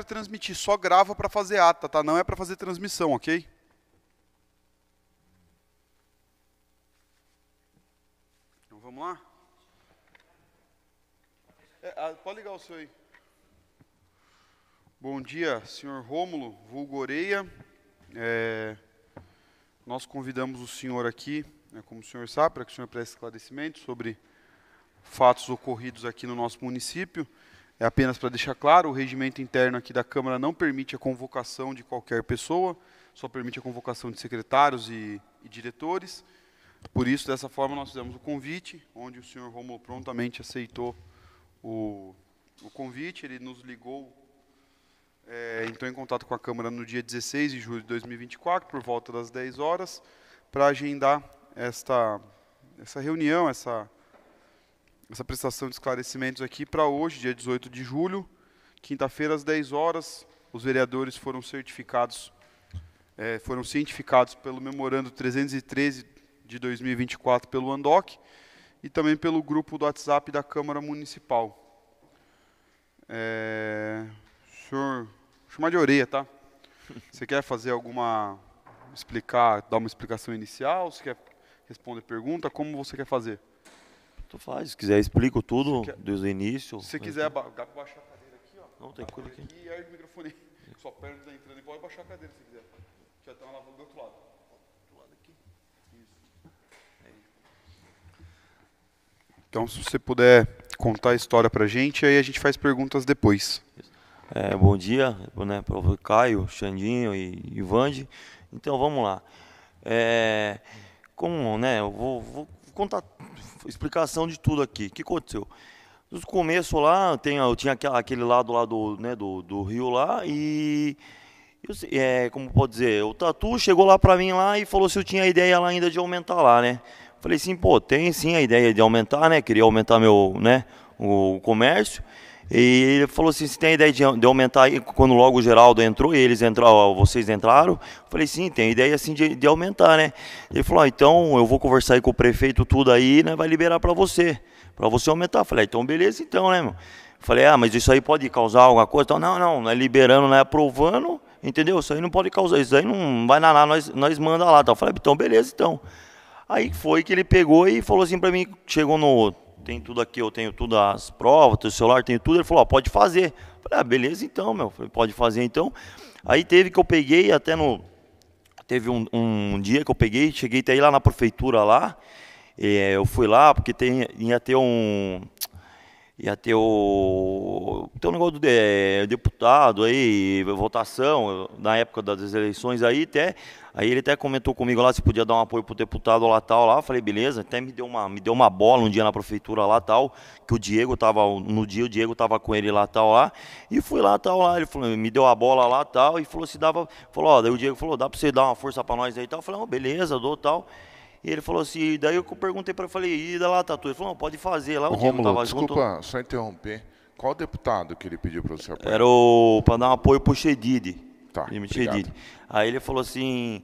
para transmitir, só grava para fazer ata, tá? Não é para fazer transmissão, ok? Então vamos lá? É, ah, pode ligar o seu aí. Bom dia, senhor Rômulo Vulgoreia. É, nós convidamos o senhor aqui, né, como o senhor sabe, para que o senhor preste esclarecimento sobre fatos ocorridos aqui no nosso município. É apenas para deixar claro, o regimento interno aqui da Câmara não permite a convocação de qualquer pessoa, só permite a convocação de secretários e, e diretores. Por isso, dessa forma, nós fizemos o convite, onde o senhor Romulo prontamente aceitou o, o convite, ele nos ligou, é, entrou em contato com a Câmara no dia 16 de julho de 2024, por volta das 10 horas, para agendar esta, essa reunião, essa essa prestação de esclarecimentos aqui para hoje, dia 18 de julho, quinta-feira às 10 horas. Os vereadores foram certificados, é, foram cientificados pelo memorando 313 de 2024 pelo Andoc e também pelo grupo do WhatsApp da Câmara Municipal. É, senhor, vou chamar de orelha, tá? Você quer fazer alguma explicar, dar uma explicação inicial? Você quer responder pergunta? Como você quer fazer? Tu faz, se quiser explico tudo quer, desde o início. Se quiser, dá para baixar a cadeira aqui, ó. Não, tem coisa aqui. aqui. E aí o microfone, sua perna está entrando e pode baixar a cadeira se quiser. Que tem tá uma alavanca do outro lado. Do lado aqui. Então, se você puder contar a história para a gente, aí a gente faz perguntas depois. É, bom dia, né, para o Caio, Xandinho e, e Vande. Então, vamos lá. É, como, né, eu vou, vou contar explicação de tudo aqui. O que aconteceu? No começo lá, tem, eu tinha aquele lado lá do, né, do, do rio lá e. Eu, é, como pode dizer? O Tatu chegou lá pra mim lá e falou se eu tinha ideia lá ainda de aumentar lá, né? Falei sim, pô, tem sim a ideia de aumentar, né? Queria aumentar meu, né, o comércio. E ele falou assim: você tem a ideia de, de aumentar? aí? quando logo o Geraldo entrou, eles entraram, vocês entraram? Eu falei: sim, tem ideia assim de, de aumentar, né? Ele falou: ah, então eu vou conversar aí com o prefeito, tudo aí, né? Vai liberar para você, para você aumentar. Eu falei: ah, então beleza, então, né, meu? Eu falei: ah, mas isso aí pode causar alguma coisa? Então, não, não, não é liberando, não é aprovando, entendeu? Isso aí não pode causar, isso aí não vai nada, nós, nós manda lá. Tá? Eu falei: ah, então beleza, então. Aí foi que ele pegou e falou assim para mim: chegou no tem tudo aqui, eu tenho tudo as provas, teu celular, tenho tudo. Ele falou, ó, pode fazer. Eu falei, ah, beleza então, meu. Falei, pode fazer então. Aí teve que eu peguei até no. Teve um, um dia que eu peguei, cheguei até ir lá na prefeitura lá. É, eu fui lá, porque tem, ia ter um ia ter o, tem um negócio do de, é, deputado aí, votação, na época das eleições aí até, Aí ele até comentou comigo lá se podia dar um apoio pro deputado lá tal lá. falei, beleza, até me deu uma, me deu uma bola um dia na prefeitura lá tal, que o Diego tava. No dia o Diego tava com ele lá tal lá. E fui lá tal lá. Ele falou, me deu a bola lá tal, e falou se dava. Falou, ó, daí o Diego falou, dá pra você dar uma força pra nós aí tal. Eu falei, beleza, dou tal. E ele falou assim, daí eu perguntei pra ele, falei, e da lá, Tatu? Ele falou, não, pode fazer lá, o Romulo, Diego tava desculpa, junto. Desculpa, só interromper. Qual deputado que ele pediu para você apoiar? Era o, para dar um apoio pro Chedid. Tá, Limite Aí ele falou assim.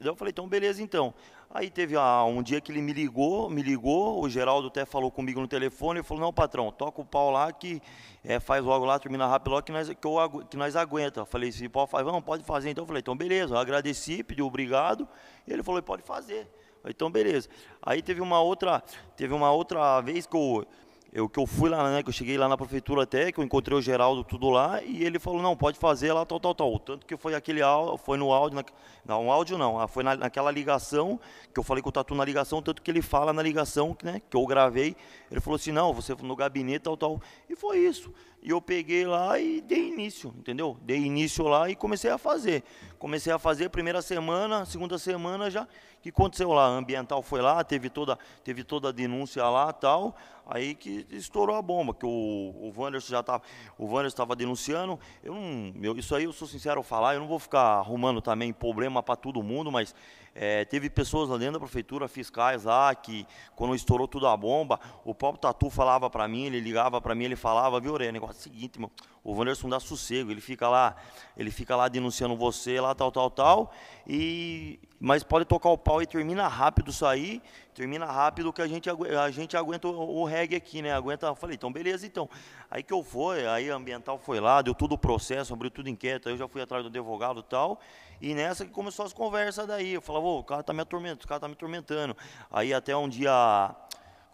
Eu falei, então beleza então. Aí teve ah, um dia que ele me ligou, me ligou, o Geraldo até falou comigo no telefone, ele falou, não, patrão, toca o pau lá que é, faz logo lá, termina rápido logo que nós, que, eu, que nós aguenta. Eu falei, se pode fazer, não, pode fazer. Então eu falei, então beleza, eu agradeci, pedi obrigado, ele falou, pode fazer. Falei, então beleza. Aí teve uma outra, teve uma outra vez que eu eu é que eu fui lá, né, que eu cheguei lá na prefeitura até, que eu encontrei o Geraldo tudo lá, e ele falou, não, pode fazer lá, tal, tal, tal. Tanto que foi aquele áudio, foi no áudio, na, não, um áudio não, ah, foi na, naquela ligação, que eu falei com o Tatu na ligação, tanto que ele fala na ligação, né, que eu gravei, ele falou assim, não, você no gabinete, tal, tal. E foi isso. E eu peguei lá e dei início, entendeu? Dei início lá e comecei a fazer. Comecei a fazer primeira semana, segunda semana já. O que aconteceu lá? A ambiental foi lá, teve toda, teve toda a denúncia lá tal. Aí que estourou a bomba, que o, o Wanderson já estava. O Wanderson estava denunciando. Eu não. meu, isso aí eu sou sincero ao falar, eu não vou ficar arrumando também problema para todo mundo, mas é, teve pessoas lá dentro da prefeitura, fiscais lá, que quando estourou tudo a bomba, o próprio Tatu falava para mim, ele ligava para mim, ele falava, viu, Orelha, negócio é o seguinte, irmão o Wanderson dá sossego, ele fica lá, ele fica lá denunciando você, lá tal, tal, tal, e mas pode tocar o pau e termina rápido isso aí, termina rápido que a gente a gente aguenta o, o reggae aqui, né? Aguenta, eu falei, então beleza, então. Aí que eu fui, aí a ambiental foi lá, deu tudo o processo, abriu tudo inquérito, aí eu já fui atrás do advogado e tal, e nessa que começou as conversas daí, eu falava, o cara tá me atormentando, o cara tá me atormentando. Aí até um dia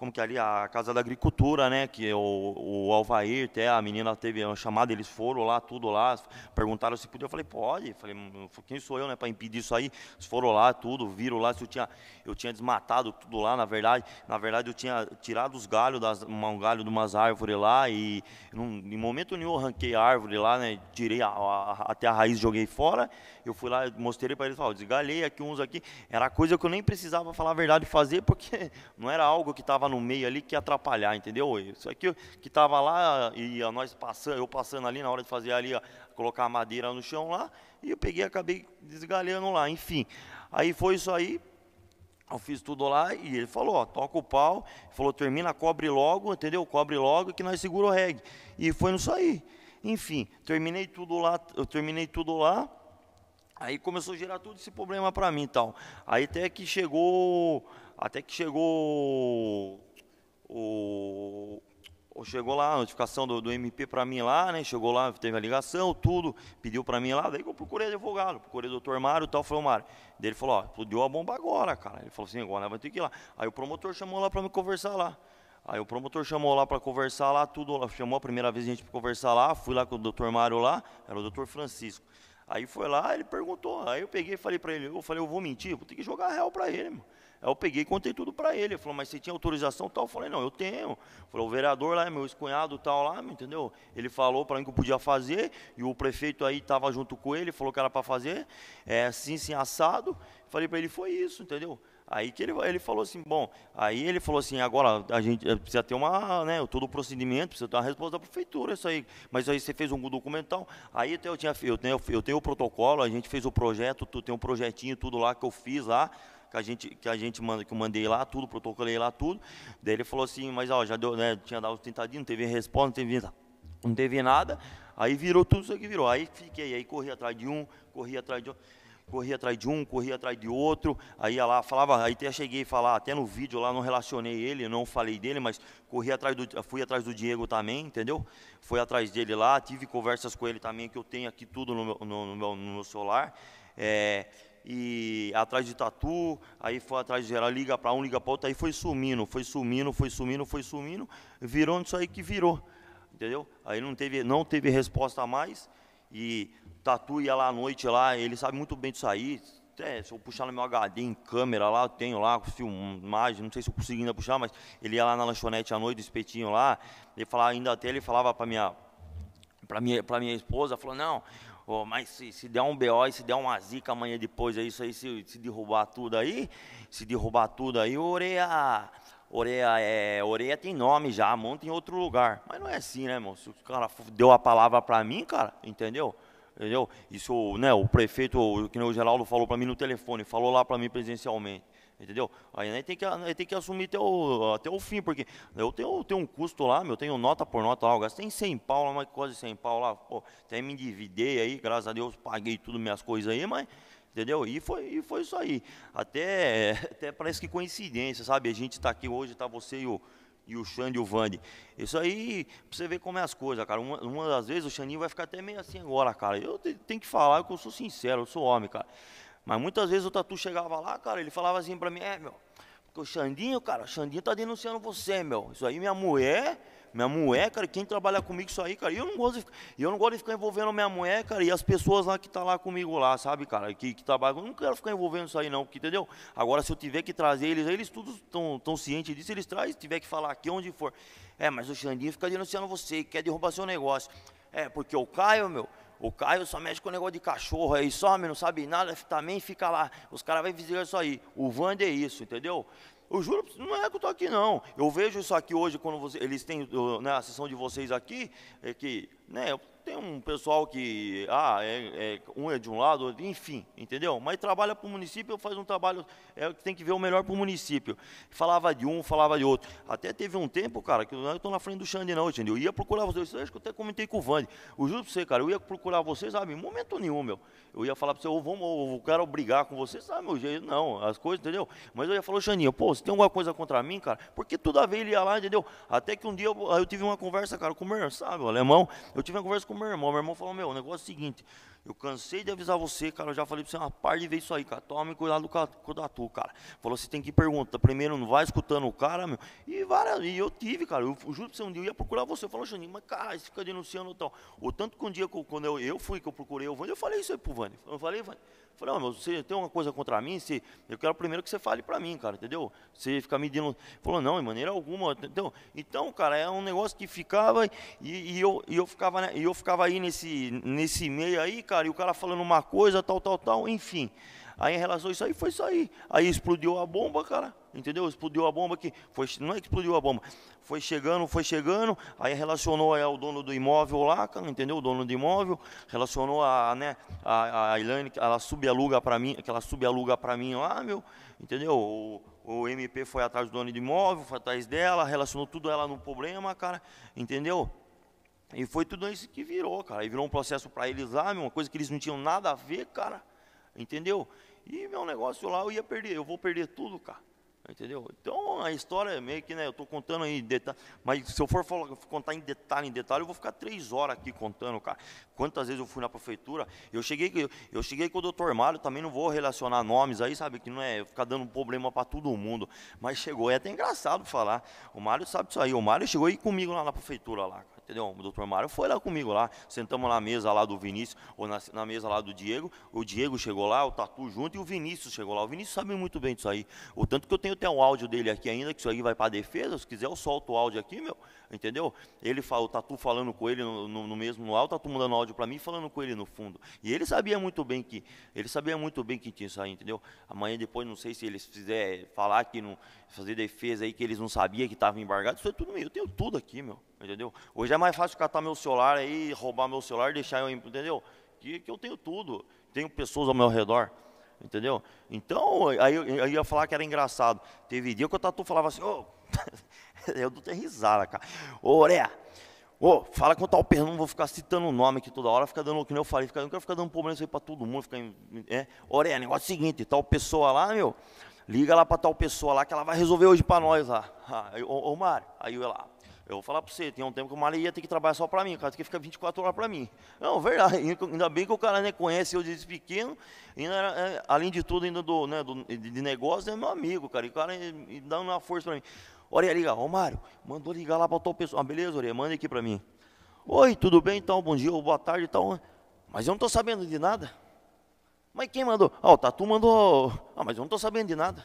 como que ali a Casa da Agricultura, né? Que é o, o Alvair, até a menina teve uma chamada, eles foram lá, tudo lá, perguntaram se podia. Eu falei, pode. falei, hum, hum, quem sou eu, né, para impedir isso aí? Eles foram lá, tudo, viram lá se eu tinha, eu tinha desmatado tudo lá, na verdade. Na verdade, eu tinha tirado os galhos, das, um galho de umas árvores lá e num, em momento nenhum arranquei a árvore lá, né? Tirei a, a, até a raiz, joguei fora. Eu fui lá, mostrei para eles, falo desgalhei aqui uns aqui. Era coisa que eu nem precisava falar a verdade fazer, porque não era algo que estava no meio ali que ia atrapalhar, entendeu? Isso aqui que estava lá, e nós passando, eu passando ali na hora de fazer ali, ó, colocar a madeira no chão lá, e eu peguei e acabei desgalhando lá, enfim. Aí foi isso aí, eu fiz tudo lá e ele falou, ó, toca o pau, falou, termina, cobre logo, entendeu? Cobre logo que nós segura o reggae. E foi nisso aí. Enfim, terminei tudo lá, eu terminei tudo lá. Aí começou a gerar todo esse problema para mim e tal. Aí até que chegou até que chegou o, o chegou lá a notificação do, do MP para mim lá, né? Chegou lá, teve a ligação, tudo, pediu para mim lá, daí eu procurei advogado, procurei o doutor Mário e tal, falei, Mário. Daí ele falou, ó, explodiu a bomba agora, cara. Ele falou assim, agora vai ter que ir lá. Aí o promotor chamou lá para me conversar lá. Aí o promotor chamou lá para conversar lá, tudo, chamou a primeira vez a gente para conversar lá, fui lá com o doutor Mário lá, era o doutor Francisco. Aí foi lá, ele perguntou, aí eu peguei e falei para ele, eu falei, eu vou mentir, vou ter que jogar real para ele, mano. Aí eu peguei e contei tudo para ele. Ele falou, mas você tinha autorização tal? Eu falei, não, eu tenho. Falou, o vereador lá, é meu ex-cunhado tal lá, entendeu? Ele falou para mim que eu podia fazer, e o prefeito aí estava junto com ele, falou que era para fazer, é, assim, sim, assado. Falei para ele, foi isso, entendeu? Aí que ele, ele falou assim, bom, aí ele falou assim, agora a gente é, precisa ter uma, né, todo o procedimento, precisa ter uma resposta da prefeitura, isso aí. Mas aí você fez um documental, aí até eu tinha, eu tenho, eu tenho o protocolo, a gente fez o projeto, tu tem um projetinho, tudo lá que eu fiz lá, que a gente, que a gente manda, que eu mandei lá tudo, protocolei lá tudo. Daí ele falou assim, mas ó, já deu, né, tinha dado os tentadinhos, não teve resposta, não teve, não teve nada. Aí virou tudo isso que virou. Aí fiquei, aí corri atrás de um, corri atrás de outro corria atrás de um, corria atrás de outro, aí ia lá, falava, aí até cheguei a falar, até no vídeo lá não relacionei ele, não falei dele, mas corri atrás do, fui atrás do Diego também, entendeu? Fui atrás dele lá, tive conversas com ele também, que eu tenho aqui tudo no meu, no, no meu, no meu celular, é, e atrás de tatu, aí foi atrás de geral, liga para um, liga para outro, aí foi sumindo, foi sumindo, foi sumindo, foi sumindo, virou isso aí que virou, entendeu? Aí não teve, não teve resposta mais, e tatu ia lá à noite lá, ele sabe muito bem disso aí, é, se eu puxar no meu HD em câmera lá, eu tenho lá filmagem, não sei se eu consigo ainda puxar, mas ele ia lá na lanchonete à noite, espetinho lá, ele falava, ainda até ele falava para minha para minha, minha esposa, falou, não, mas se, se der um BO e se der uma zica amanhã depois, é isso aí, se, se derrubar tudo aí, se derrubar tudo aí, Oreia. Oreia, é, Oreia tem nome já, monta em outro lugar. Mas não é assim, né, irmão? Se o cara deu a palavra para mim, cara, entendeu? Entendeu? Isso, né, o prefeito, que o Geraldo falou para mim no telefone, falou lá para mim presencialmente. Entendeu? Aí né, tem que, aí né, tem que assumir até o, até o fim, porque eu tenho, tenho um custo lá, meu, eu tenho nota por nota lá, eu gastei 100 pau lá, mas quase 100 pau lá, pô, até me endividei aí, graças a Deus paguei tudo minhas coisas aí, mas entendeu? E foi, e foi isso aí. Até, até parece que coincidência, sabe? A gente está aqui hoje, está você e o, e o Xande e o Vande. Isso aí, pra você ver como é as coisas, cara. Uma, uma das vezes o Xaninho vai ficar até meio assim agora, cara. Eu tenho que falar, que eu sou sincero, eu sou homem, cara. Mas muitas vezes o Tatu chegava lá, cara, ele falava assim para mim, é, meu, porque o Xandinho, cara, o Xandinho tá denunciando você, meu. Isso aí minha mulher, minha mulher, cara, quem trabalha comigo isso aí, cara, eu não gosto de, eu não gosto de ficar envolvendo minha mulher, cara, e as pessoas lá que tá lá comigo lá, sabe, cara, que, que trabalham, eu não quero ficar envolvendo isso aí não, porque, entendeu? Agora, se eu tiver que trazer eles, eles todos estão tão cientes disso, eles trazem, se tiver que falar aqui, onde for. É, mas o Xandinho fica denunciando você, quer derrubar seu negócio. É, porque o Caio, meu, o Caio só mexe com o negócio de cachorro aí, some, não sabe nada, também fica lá. Os caras vão visitar isso aí. O Wander é isso, entendeu? Eu juro, não é que eu estou aqui, não. Eu vejo isso aqui hoje, quando você, eles têm né, a sessão de vocês aqui, é que né, eu tem um pessoal que, ah, é, é, um é de um lado, enfim, entendeu? Mas trabalha para o município, faz um trabalho, é, que tem que ver o melhor para o município. Falava de um, falava de outro. Até teve um tempo, cara, que eu não estou na frente do Xande, não, entendeu? Eu ia procurar vocês, eu acho que eu até comentei com o Vande. Eu juro para você, cara, eu ia procurar vocês, sabe, em momento nenhum, meu. Eu ia falar para você, ou vamos, ou quero brigar com vocês, sabe, meu jeito, não, as coisas, entendeu? Mas eu ia falar, Xandinho, pô, você tem alguma coisa contra mim, cara? Porque toda vez ele ia lá, entendeu? Até que um dia eu, eu tive uma conversa, cara, com o meu, sabe, o alemão, eu tive uma conversa com com o meu irmão. Meu irmão falou: Meu, o negócio é o seguinte: eu cansei de avisar você, cara. Eu já falei para você uma par de vezes isso aí, cara. Tome cuidado com o tatu, cara. Falou, você tem que perguntar. Primeiro, não vai escutando o cara, meu. E, várias, e eu tive, cara. Eu, eu juro pra você, um dia eu ia procurar você. Eu falei, Juninho, mas, cara, você fica denunciando e tal. O tanto que um dia, quando eu, eu fui, que eu procurei o Vani, eu falei isso aí pro Vani. Eu falei, Vani. falei, oh, meu, você tem uma coisa contra mim? Você, eu quero primeiro que você fale para mim, cara, entendeu? Você fica me dando. Falou, não, de maneira alguma, entendeu? Então, cara, é um negócio que ficava e, e eu, e eu ficava, né, eu ficava aí nesse, nesse meio aí, cara, e o cara falando uma coisa, tal, tal, tal, enfim. Aí em relação a isso aí, foi isso aí. Aí explodiu a bomba, cara. Entendeu? Explodiu a bomba que foi, não é que explodiu a bomba. Foi chegando, foi chegando, aí relacionou aí ao dono do imóvel lá, cara, entendeu? O dono do imóvel relacionou a, né, a, a que ela subaluga para mim, que ela subaluga para mim lá, meu, entendeu? O, o MP foi atrás do dono do imóvel, foi atrás dela, relacionou tudo ela no problema, cara, entendeu? E foi tudo isso que virou, cara. E virou um processo para eles lá, uma coisa que eles não tinham nada a ver, cara. Entendeu? E meu negócio lá eu ia perder, eu vou perder tudo, cara. Entendeu? Então a história é meio que, né? Eu estou contando aí detalhe, mas se eu for falar, contar em detalhe, em detalhe, eu vou ficar três horas aqui contando, cara. Quantas vezes eu fui na prefeitura? Eu cheguei, eu, eu cheguei com o doutor Mário, também não vou relacionar nomes aí, sabe? Que não é ficar dando problema para todo mundo. Mas chegou, é até engraçado falar. O Mário sabe disso aí. O Mário chegou aí comigo lá na prefeitura lá entendeu? O doutor Mário foi lá comigo lá, sentamos na mesa lá do Vinícius, ou na, na mesa lá do Diego, o Diego chegou lá, o Tatu junto e o Vinícius chegou lá. O Vinícius sabe muito bem disso aí. O tanto que eu tenho até um áudio dele aqui ainda, que isso aí vai para defesa, se quiser eu solto o áudio aqui, meu, entendeu? Ele fala, o Tatu falando com ele no, no, no mesmo no alto, o Tatu mandando áudio para mim falando com ele no fundo. E ele sabia muito bem que, ele sabia muito bem que tinha isso aí, entendeu? Amanhã depois, não sei se eles fizer falar que não, fazer defesa aí que eles não sabiam que estava embargado, isso é tudo meu, eu tenho tudo aqui, meu, entendeu? Hoje é mais fácil catar meu celular aí, roubar meu celular, deixar eu, entendeu? Que, que eu tenho tudo, tenho pessoas ao meu redor, entendeu? Então, aí eu, eu ia falar que era engraçado. Teve dia que o Tatu falava assim, ô, oh, eu dou risada, cara. Ô, Oré, ô, fala com tal pessoa não vou ficar citando o nome aqui toda hora, fica dando, o que nem eu falei, fica, não quero ficar dando problemas aí pra todo mundo, fica, é, Oré, negócio é o seguinte, tal pessoa lá, meu, liga lá pra tal pessoa lá, que ela vai resolver hoje pra nós lá. ô, Mário, aí eu ia lá, eu vou falar para você, tem um tempo que o Mali ia ter que trabalhar só para mim, o cara tinha que ficar 24 horas para mim. Não, verdade, ainda bem que o cara né, conhece eu desde pequeno, era, é, além de tudo, ainda do, né, do, de negócio, é meu amigo, cara, e o cara dá uma força para mim. Orelha, liga, ô Mário, mandou ligar lá para tal pessoa. Ah, beleza, Orelha, manda aqui para mim. Oi, tudo bem, então, bom dia, boa tarde, tal. Então. Mas eu não estou sabendo de nada. Mas quem mandou? Ah, o Tatu mandou. Ah, mas eu não estou sabendo de nada.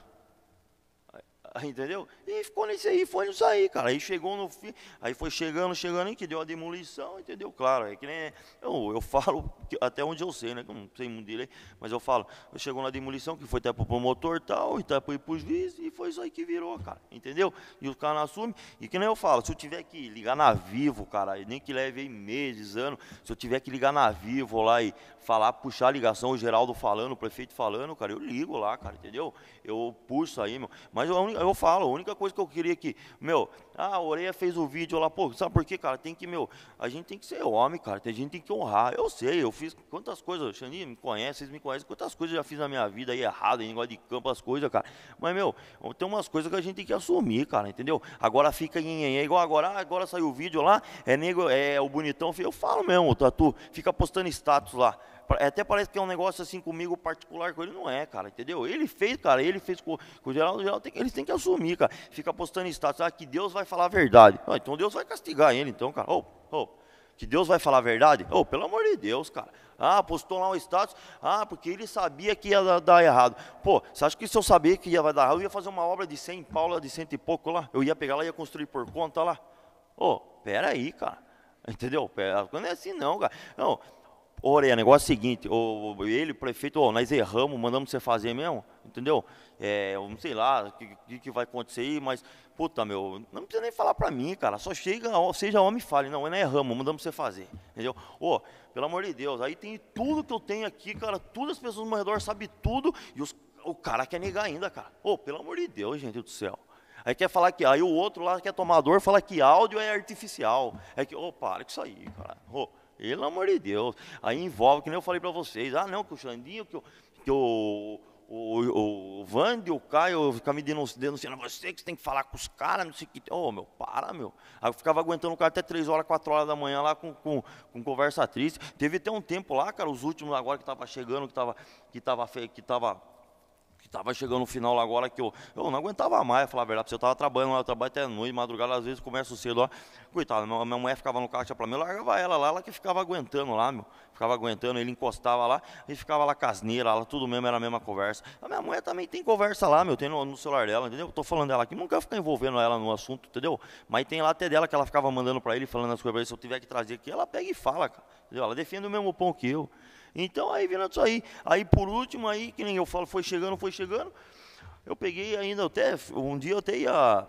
entendeu? E ficou nisso aí, foi nisso aí, cara. Aí chegou no fim, aí foi chegando, chegando, aí que deu a demolição, entendeu? Claro, é que nem. Eu, eu falo até onde eu sei, né? Que eu não sei muito direito, mas eu falo, chegou na demolição, que foi até pro promotor tal, e até tá, ir pro juiz, e foi isso aí que virou, cara, entendeu? E o cara não assume, e que nem eu falo, se eu tiver que ligar na vivo, cara, nem que leve aí meses, anos, se eu tiver que ligar na vivo lá e falar, puxar a ligação, o Geraldo falando, o prefeito falando, cara, eu ligo lá, cara, entendeu? Eu puxo aí, meu. Mas eu, eu eu falo, a única coisa que eu queria que, meu, ah, a Oreia fez o vídeo lá, pô, sabe por quê, cara? Tem que, meu, a gente tem que ser homem, cara, a gente tem que honrar. Eu sei, eu fiz quantas coisas, o Xani me conhece, vocês me conhecem, quantas coisas eu já fiz na minha vida aí errado, em negócio de campo, as coisas, cara. Mas, meu, tem umas coisas que a gente tem que assumir, cara, entendeu? Agora fica em, é igual agora, ah, agora saiu o vídeo lá, é nego, é o bonitão, eu falo mesmo, o Tatu, fica postando status lá. É, até parece que é um negócio assim comigo particular com ele. Não é, cara, entendeu? Ele fez, cara, ele fez com, com o Geraldo. O Geraldo tem, eles têm que assumir, cara. Fica postando status, ah, que Deus vai falar a verdade. Ah, então Deus vai castigar ele, então, cara. Oh, oh. Que Deus vai falar a verdade? Oh, pelo amor de Deus, cara. Ah, postou lá um status. Ah, porque ele sabia que ia dar errado. Pô, você acha que se eu sabia que ia dar errado, eu ia fazer uma obra de 100 paula, de cento e pouco lá? Eu ia pegar lá e ia construir por conta lá? Ô, oh, pera aí, cara. Entendeu? Não é assim não, cara. Não, Olha, é, o negócio é o seguinte, o, ele, o prefeito, ó, nós erramos, mandamos você fazer mesmo, entendeu? É, eu não sei lá o que, que, vai acontecer aí, mas, puta, meu, não precisa nem falar pra mim, cara, só chega, seja homem e fale, não, nós erramos, mandamos você fazer, entendeu? Ô, pelo amor de Deus, aí tem tudo que eu tenho aqui, cara, todas as pessoas ao meu redor sabem tudo, e os, o cara quer negar ainda, cara. Ô, pelo amor de Deus, gente do céu. Aí quer falar que. Aí o outro lá que é tomador fala que áudio é artificial. É que. Ô, oh, para com isso aí, cara. Ô, oh, pelo amor de Deus. Aí envolve, que nem eu falei para vocês, ah, não, que o Xandinho, que, o, que o, o, o Vande, o Caio, ficar me denunciando, você que tem que falar com os caras, não sei o que. Ô, oh, meu, para, meu. Aí eu ficava aguentando o cara até 3 horas, 4 horas da manhã lá com, com, com conversa triste. Teve até um tempo lá, cara, os últimos agora que tava chegando, que tava, que tava, que tava Tava chegando no final lá agora que eu, eu não aguentava mais, falar a verdade, porque eu tava trabalhando lá, eu trabalho até noite, madrugada, às vezes começo cedo lá. coitado minha, minha mulher ficava no caixa para mim, eu largava ela lá, ela que ficava aguentando lá, meu. Ficava aguentando, ele encostava lá e ficava lá casneira, ela tudo mesmo, era a mesma conversa. A minha mulher também tem conversa lá, meu, tem no, no celular dela, entendeu? Eu tô falando dela aqui, nunca fica envolvendo ela no assunto, entendeu? Mas tem lá até dela que ela ficava mandando para ele, falando as coisas pra ele, se eu tiver que trazer aqui, ela pega e fala, cara, entendeu? Ela defende o mesmo pão que eu. Então aí virando isso aí. Aí por último, aí, que nem eu falo, foi chegando, foi chegando. Eu peguei ainda até, um dia eu até ia.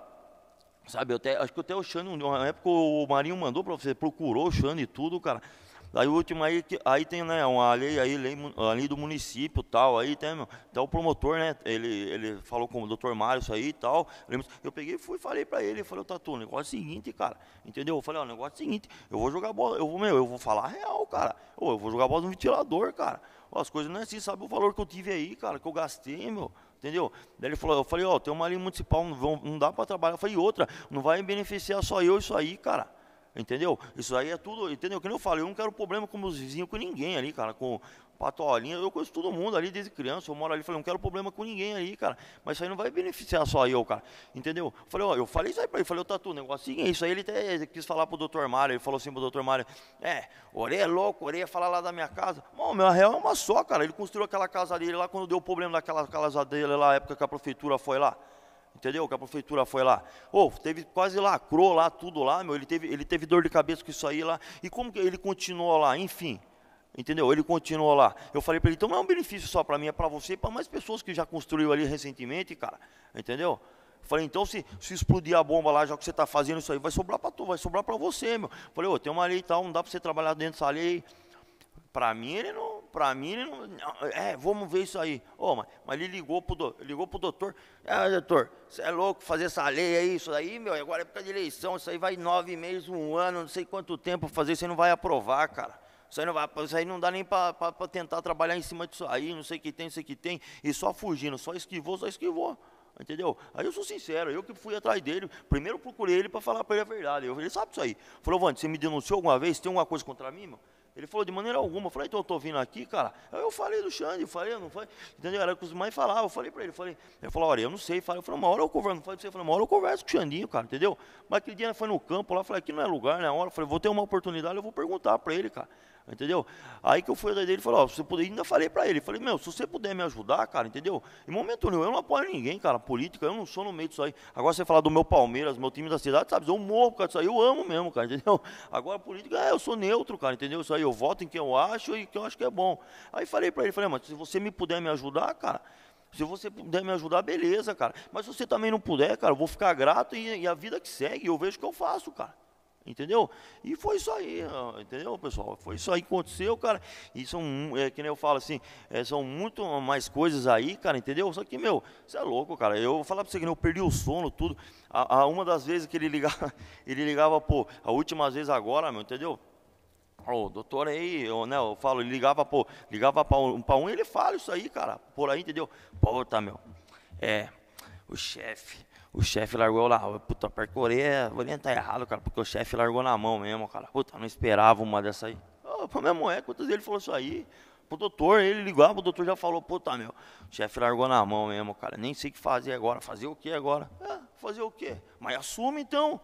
Sabe, eu até, acho que até o Xande, na época o Marinho mandou para você, procurou o Xande e tudo, cara. Daí o último aí, aí tem né, uma lei aí, lei, lei do município tal, aí tem, então o promotor, né? Ele, ele falou com o doutor Mário isso aí e tal. Eu peguei e fui falei pra ele, falei, Tatu, o negócio é o seguinte, cara, entendeu? Eu falei, ó, o negócio é o seguinte, eu vou jogar bola, eu vou, meu, eu vou falar real, cara. Ou eu vou jogar bola no ventilador, cara. as coisas não é assim, sabe o valor que eu tive aí, cara, que eu gastei, meu entendeu? Daí ele falou, eu falei, ó, tem uma lei municipal, não, não dá para trabalhar. Eu falei, outra, não vai beneficiar só eu isso aí, cara. Entendeu? Isso aí é tudo, entendeu? Que nem eu falei, eu não quero problema com meus vizinhos, com ninguém ali, cara, com patolinha. Eu conheço todo mundo ali desde criança, eu moro ali, falei, não quero problema com ninguém aí, cara. Mas isso aí não vai beneficiar só eu, cara. Entendeu? falei, ó, eu falei isso aí pra ele, falei, ô Tatu, o negócio é isso aí, ele até quis falar pro doutor Mário, ele falou assim pro doutor Mário, é, orei é louco, orei é falar lá da minha casa. Mano, meu real é uma só, cara. Ele construiu aquela casa dele lá quando deu o problema daquela casa dele lá, época que a prefeitura foi lá. Entendeu? Que a prefeitura foi lá. Ou oh, teve quase lacrou lá, tudo lá, meu. Ele teve, ele teve dor de cabeça com isso aí lá. E como que ele continuou lá? Enfim. Entendeu? Ele continuou lá. Eu falei para ele, então não é um benefício só para mim, é para você e para mais pessoas que já construiu ali recentemente, cara. Entendeu? falei, então se, se explodir a bomba lá, já que você está fazendo isso aí, vai sobrar para tu, vai sobrar para você, meu. falei, ô, oh, tem uma lei e tal, não dá para você trabalhar dentro dessa lei. Para mim, ele não, para mim, não, não, é, vamos ver isso aí. Oh, mas, mas ele ligou pro, do, ligou pro doutor, é, doutor, você é louco fazer essa lei aí, isso aí, meu, agora é época de eleição, isso aí vai nove meses, um ano, não sei quanto tempo fazer, você não vai aprovar, cara. Isso aí não, vai, isso aí não dá nem para tentar trabalhar em cima disso aí, não sei o que tem, não sei o que tem, e só fugindo, só esquivou, só esquivou entendeu? Aí eu sou sincero, eu que fui atrás dele, primeiro procurei ele para falar para ele a verdade. Eu, ele sabe disso aí. Falou, Vandi, você me denunciou alguma vez? Tem alguma coisa contra mim, mano? Ele falou, de maneira alguma. Eu falei, então eu tô vindo aqui, cara. Eu falei do Xande, eu falei, eu não falei. Entendeu? Era o que os mães falavam. Eu falei para ele, eu falei, ele falou, olha, eu não sei. Eu falei, uma hora eu converso, não falei você, eu falei, uma hora eu converso com o Xandinho, cara, entendeu? Mas aquele dia foi no campo lá, falei, aqui não é lugar, né? é hora. Eu falei, vou ter uma oportunidade, eu vou perguntar para ele, cara entendeu? Aí que eu fui atrás dele e falei, ó, se você puder, ainda falei para ele, falei, meu, se você puder me ajudar, cara, entendeu? Em momento nenhum, eu não apoio ninguém, cara, política, eu não sou no meio disso aí. Agora você falar do meu Palmeiras, meu time da cidade, sabe, eu morro por causa disso aí, eu amo mesmo, cara, entendeu? Agora política, é, eu sou neutro, cara, entendeu? Isso aí, eu voto em quem eu acho e que eu acho que é bom. Aí falei para ele, falei, mas se você me puder me ajudar, cara, se você puder me ajudar, beleza, cara. Mas se você também não puder, cara, eu vou ficar grato e, e a vida que segue, eu vejo o que eu faço, cara. Entendeu? E foi isso aí, entendeu, pessoal? Foi isso aí que aconteceu, cara. E são, é, que nem eu falo assim, é, são muito mais coisas aí, cara, entendeu? Só que, meu, você é louco, cara. Eu vou falar pra você que eu perdi o sono, tudo. A, a, uma das vezes que ele ligava, ele ligava, pô, a última vez agora, meu, entendeu? O doutor aí, eu, né, eu falo, ele ligava, pô, ligava pra um, pra um, ele fala isso aí, cara, por aí, entendeu? Pô, tá, meu, é, o chefe, o chefe largou lá, puta, é, vou Oriente tá errado, cara, porque o chefe largou na mão mesmo, cara. Puta, não esperava uma dessa aí. Oh, pra minha mulher, é, quantas vezes ele falou isso aí? Pro doutor, ele ligava, o doutor já falou, puta, meu, o chefe largou na mão mesmo, cara. Nem sei o que fazer agora. Fazer o que agora? É, fazer o quê? Mas assume então.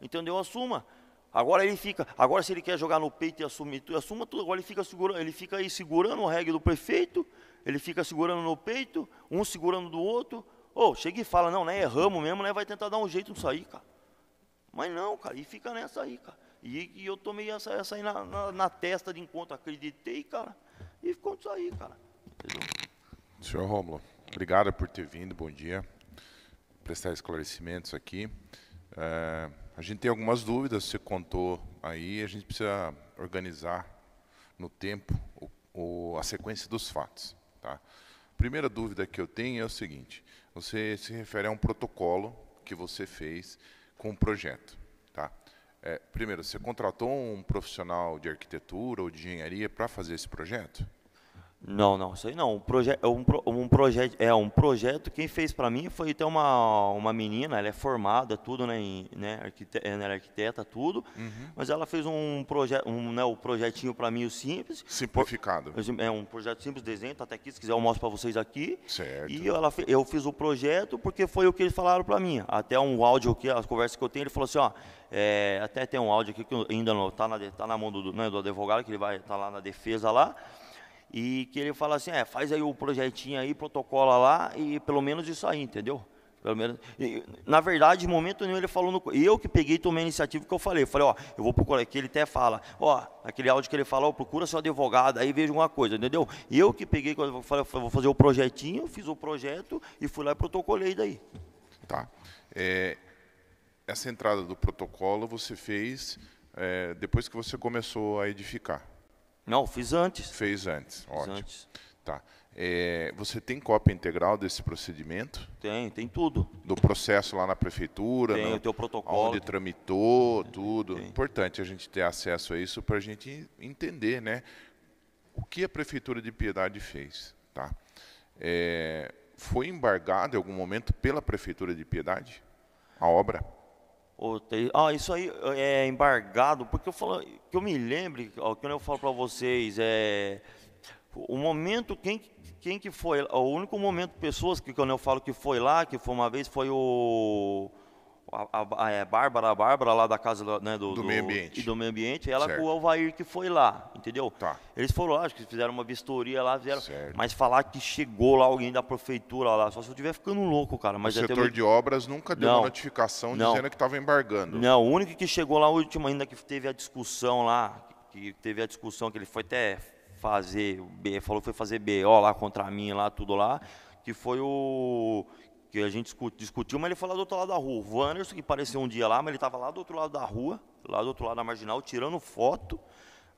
Entendeu? Assuma. Agora ele fica, agora se ele quer jogar no peito e assumir tudo, assuma tudo, agora ele fica segurando, ele fica aí segurando o reggae do prefeito, ele fica segurando no peito, um segurando do outro, Oh chega e fala, não, né? Erramos mesmo, né? Vai tentar dar um jeito nisso aí, cara. Mas não, cara, e fica nessa aí, cara. E, e eu tomei essa, essa aí na, na, na, testa de encontro, acreditei, cara, e ficou nisso aí, cara. Entendeu? Senhor Romulo, obrigado por ter vindo, bom dia. Prestar esclarecimentos aqui. É, a gente tem algumas dúvidas, você contou aí, a gente precisa organizar no tempo o, o, a sequência dos fatos. Tá? A primeira dúvida que eu tenho é o seguinte: você se refere a um protocolo que você fez com um projeto. Tá? É, primeiro, você contratou um profissional de arquitetura ou de engenharia para fazer esse projeto? Não, não, isso aí não. Um projeto, é um, pro um projeto é um projeto. Quem fez para mim foi até uma, uma menina. Ela é formada, tudo, né? Em, né arquite é, ela é arquiteta, tudo. Uhum. Mas ela fez um projeto, um, né, um projetinho para mim, o simples. Simplificado. É um projeto simples, desenho. Tá até aqui, se quiser eu mostro para vocês aqui. Certo. E ela, eu fiz o projeto porque foi o que eles falaram para mim. Até um áudio que as conversas que eu tenho, ele falou assim, ó. É, até tem um áudio aqui que ainda não está na, tá na mão do, né, do advogado que ele vai estar tá lá na defesa lá e que ele fala assim, é, faz aí o projetinho aí, protocola lá e pelo menos isso aí, entendeu? Pelo menos, e, na verdade, momento nenhum ele falou, no, eu que peguei e tomei a iniciativa que eu falei, eu falei, ó, eu vou procurar, que ele até fala, ó, aquele áudio que ele fala, ó, procura seu advogado, aí veja alguma coisa, entendeu? Eu que peguei, quando eu falei, vou fazer o projetinho, fiz o projeto e fui lá e protocolei daí. Tá. É, essa entrada do protocolo você fez é, depois que você começou a edificar. Não, fiz antes. Fez antes, ótimo. antes. Tá. É, você tem cópia integral desse procedimento? Tem, tem tudo. Do processo lá na prefeitura? Tem, no, o teu protocolo. Onde tramitou, tudo. Tem. Importante a gente ter acesso a isso para a gente entender, né? O que a prefeitura de Piedade fez, tá? É, foi embargada em algum momento pela prefeitura de Piedade a obra? Ou tem, ah, isso aí é, é embargado, porque eu falo, que eu me lembre, quando eu falo para vocês, é, o momento, quem, quem que foi, o único momento, pessoas que quando eu falo que foi lá, que foi uma vez, foi o a, a, a é, Bárbara, a Bárbara lá da casa né, do, do, do, meio ambiente. E do meio ambiente, ela certo. com o Alvair que foi lá, entendeu? Tá. Eles foram lá, acho que fizeram uma vistoria lá, fizeram. Certo. Mas falar que chegou lá alguém da prefeitura lá, só se eu estiver ficando louco, cara. Mas o é setor uma... de obras nunca deu não, uma notificação não. dizendo que estava embargando. Não, o único que chegou lá, o último ainda que teve a discussão lá, que teve a discussão que ele foi até fazer, falou que foi fazer BO lá contra mim, lá, tudo lá, que foi o que a gente discutiu, mas ele foi lá do outro lado da rua. O Wanderson, que apareceu um dia lá, mas ele estava lá do outro lado da rua, lá do outro lado da marginal, tirando foto.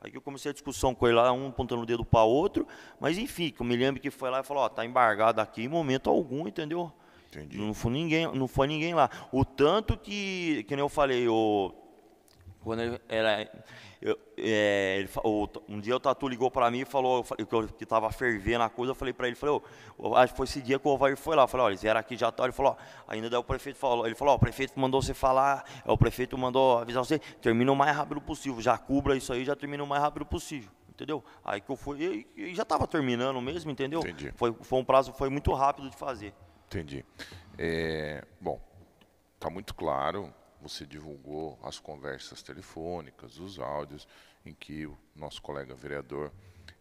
Aí que eu comecei a discussão com ele lá, um apontando o dedo para outro. Mas enfim, que eu me lembro que foi lá e falou, ó, tá embargado aqui em momento algum, entendeu? Entendi. Não foi ninguém, não foi ninguém lá. O tanto que, que nem eu falei, o quando ele, era, eu, é, ele, um dia o Tatu ligou para mim e falou que eu estava fervendo a coisa. Eu falei para ele, falei, oh, acho que foi esse dia que o Ovair foi lá. Eu falei, olha, eles aqui já Ele falou, oh, ainda daí o prefeito falou, ele falou, oh, o prefeito mandou você falar, é, o prefeito mandou avisar você, termina o mais rápido possível, já cubra isso aí, já termina o mais rápido possível entendeu? Aí que eu fui, e, e já estava terminando mesmo, entendeu? Entendi. Foi, foi um prazo, foi muito rápido de fazer. Entendi. É, bom, está muito claro você divulgou as conversas telefônicas, os áudios em que o nosso colega vereador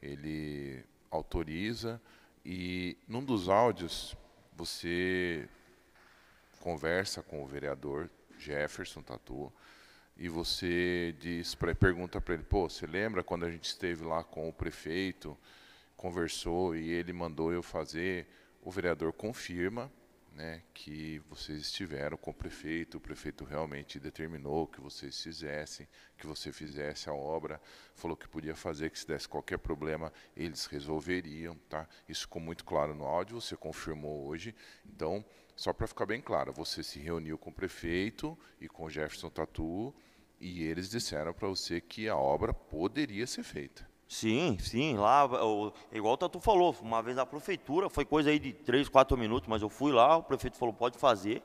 ele autoriza e num dos áudios você conversa com o vereador Jefferson Tatu e você diz pra, pergunta para ele, pô, você lembra quando a gente esteve lá com o prefeito, conversou e ele mandou eu fazer, o vereador confirma né, que vocês estiveram com o prefeito, o prefeito realmente determinou que vocês fizessem, que você fizesse a obra, falou que podia fazer, que se desse qualquer problema, eles resolveriam, tá? Isso ficou muito claro no áudio, você confirmou hoje. Então, só para ficar bem claro, você se reuniu com o prefeito e com Jefferson Tatu e eles disseram para você que a obra poderia ser feita. Sim, sim, lá, eu, igual o Tatu falou, uma vez na prefeitura, foi coisa aí de 3, 4 minutos, mas eu fui lá, o prefeito falou, pode fazer,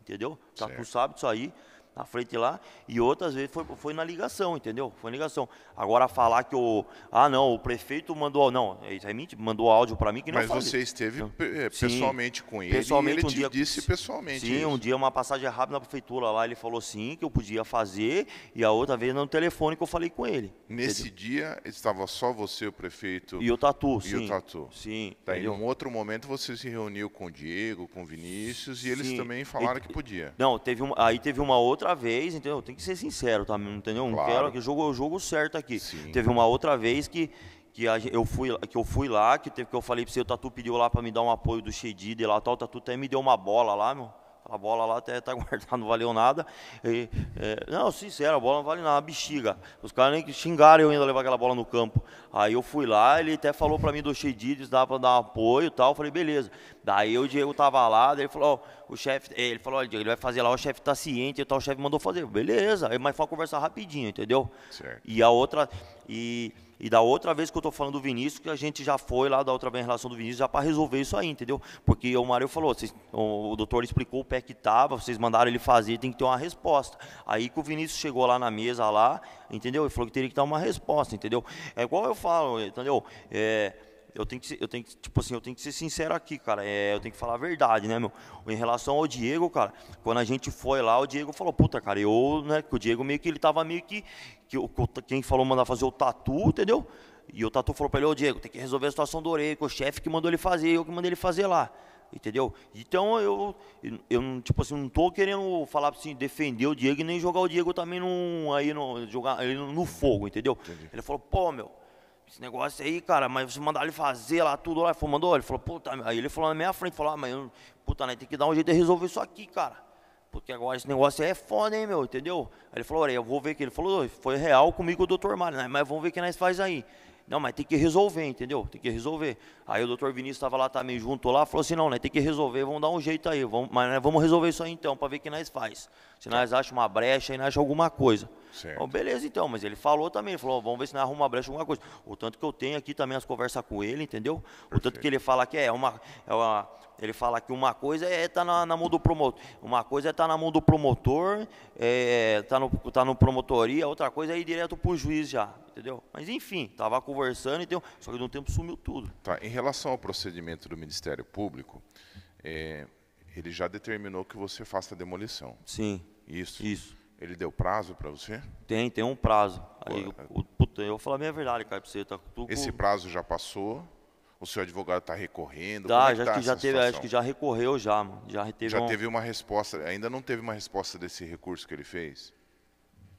entendeu? Certo. Tatu sabe disso aí na frente lá, e outras vezes foi, foi na ligação, entendeu? Foi na ligação. Agora falar que o ah não, o prefeito mandou, não, isso é mentira, mandou áudio para mim que não Mas você esteve então, é, pessoalmente sim, com ele, pessoalmente ele um dia, disse pessoalmente. Sim, isso. um dia uma passagem rápida na prefeitura lá, ele falou sim que eu podia fazer, e a outra vez no telefone que eu falei com ele. Nesse entendeu? dia estava só você, o prefeito e o Tatu, e sim. o Tatu. Sim. Tá, Daí um outro momento você se reuniu com o Diego, com o Vinícius e eles sim. também falaram e, que podia. Não, teve uma, aí teve uma outra outra vez, entendeu? Tem que ser sincero, tá? Entendeu? Não quero que jogo o jogo certo aqui. Sim. Teve uma outra vez que que a, eu fui que eu fui lá, que teve que eu falei para você, o Tatu pediu lá para me dar um apoio do Shedid lá, tal, o Tatu até me deu uma bola lá, meu a bola lá até tá guardada, não valeu nada. E, é, não, sincero, a bola não vale nada, bexiga. Os caras nem xingaram eu ainda levar aquela bola no campo. Aí eu fui lá, ele até falou para mim do Xedi, disse dava para dar um apoio e tal. Eu falei, beleza. Daí o Diego tava lá, daí ele falou, o chefe, é, ele falou, ele vai fazer lá, o chefe tá ciente e tal, o chefe mandou fazer. Beleza, mas foi uma conversa rapidinho, entendeu? Certo. E a outra, e e da outra vez que eu estou falando do Vinícius, que a gente já foi lá da outra vez em relação do Vinícius, já para resolver isso aí, entendeu? Porque o Mário falou, vocês, o, o, doutor explicou o pé que estava, vocês mandaram ele fazer, tem que ter uma resposta. Aí que o Vinícius chegou lá na mesa, lá, entendeu? Ele falou que teria que dar uma resposta, entendeu? É igual eu falo, entendeu? É, eu tenho que ser, eu tenho que, tipo assim, eu tenho que ser sincero aqui, cara. É, eu tenho que falar a verdade, né, meu? Em relação ao Diego, cara, quando a gente foi lá, o Diego falou, puta, cara, eu, né, que o Diego meio que ele tava meio que, que, que quem falou mandar fazer o tatu, entendeu? E o tatu falou para ele, ô Diego, tem que resolver a situação do Oreco que o chefe que mandou ele fazer, eu que mandei ele fazer lá entendeu? Então eu, eu tipo assim, não tô querendo falar assim, defender o Diego e nem jogar o Diego também num, aí no, jogar no fogo, entendeu? Entendi. Ele falou, pô, meu, esse negócio aí, cara, mas você mandar ele fazer lá tudo lá. Ele falou, mandou, ele falou, puta, aí ele falou na minha frente, falou, ah, mas eu, puta, né, tem que dar um jeito de resolver isso aqui, cara. Porque agora esse negócio aí é foda, hein, meu, entendeu? Aí ele falou, olha, eu vou ver que ele falou, foi real comigo o doutor Mário, né? Mas vamos ver o que nós faz aí. Não, mas tem que resolver, entendeu? Tem que resolver. Aí o doutor Vinícius estava lá também, junto lá, falou assim, não, né, tem que resolver, vamos dar um jeito aí, vamos, mas né, vamos resolver isso aí então, para ver o que nós faz. Se nós tá. achamos uma brecha e nós achamos alguma coisa. beleza então, mas ele falou também, ele falou, vamos ver se nós arrumamos uma brecha, alguma coisa. O tanto que eu tenho aqui também as conversas com ele, entendeu? O Perfeito. tanto que ele fala que é uma, é uma ele fala que uma coisa é estar tá na, na, mão do promotor, uma coisa é estar tá na mão do promotor, é, é, tá no, tá no promotoria, outra coisa é ir direto para o juiz já, entendeu? Mas enfim, estava conversando, então, só que de um tempo sumiu tudo. Tá, em relação ao procedimento do Ministério Público, é, ele já determinou que você faça a demolição. Sim. Isso. Isso. Ele deu prazo para você? Tem, tem um prazo. Aí, é. eu vou falar a minha verdade, cara, para você. Tá, tu, Esse prazo já passou? O seu advogado está recorrendo? Tá, é já, que já tá teve, situação? acho que já recorreu já, Já, teve, já um... teve uma resposta, ainda não teve uma resposta desse recurso que ele fez?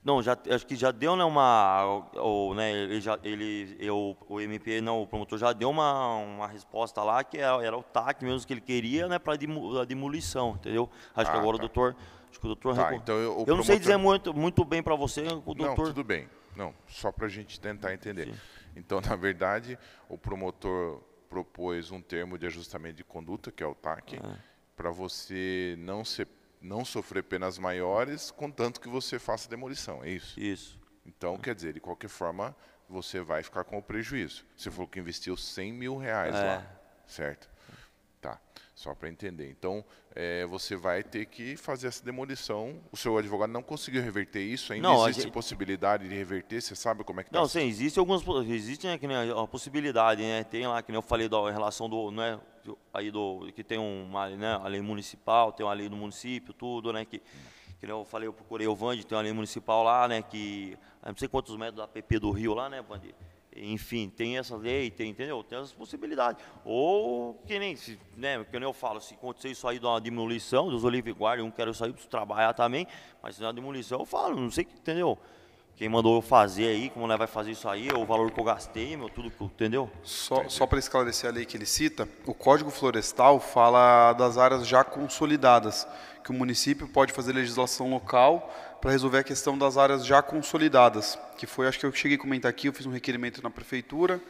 Não, já, acho que já deu né, uma. Ou, né, ele já, ele, eu, o MP, não, o promotor já deu uma, uma resposta lá que era, era o TAC mesmo que ele queria né, para a demolição, entendeu? Acho ah, que agora tá. o doutor. Acho que o doutor. Tá, recor... então eu, eu promotor... não sei dizer muito, muito bem para você, o doutor. Não, tudo bem. Não, só para a gente tentar entender. Sim. Então, na verdade, o promotor propôs um termo de ajustamento de conduta, que é o TAC, ah. para você não, ser, não sofrer penas maiores, contanto que você faça demolição, é isso? Isso. Então, ah. quer dizer, de qualquer forma, você vai ficar com o prejuízo. Você falou que investiu 100 mil reais é. lá, certo? Tá. Só para entender. Então, é, você vai ter que fazer essa demolição. O seu advogado não conseguiu reverter isso? Ainda não, existe gente... possibilidade de reverter? Você sabe como é que está? Não, sim, existe algumas existe né, que a, possibilidade, né? Tem lá que nem eu falei da relação do, né, aí do que tem uma, né, a lei municipal, tem uma lei do município, tudo, né, que que eu falei, eu procurei o Vande, tem uma lei municipal lá, né, que não sei quantos metros da PP do Rio lá, né, Vande? enfim, tem essa lei, tem, entendeu? Tem essas possibilidades. Ou, que nem, se, né, que nem eu falo, se acontecer isso aí de uma diminuição dos oliveguardas, um quero sair para trabalhar também, mas se não é diminuição, eu falo, não sei, entendeu? Quem mandou eu fazer aí, como ela vai fazer isso aí, é o valor que eu gastei, meu, tudo, entendeu? Só, só para esclarecer a lei que ele cita, o Código Florestal fala das áreas já consolidadas, que o município pode fazer legislação local para resolver a questão das áreas já consolidadas, que foi, acho é que eu cheguei a comentar aqui, eu fiz um requerimento na prefeitura,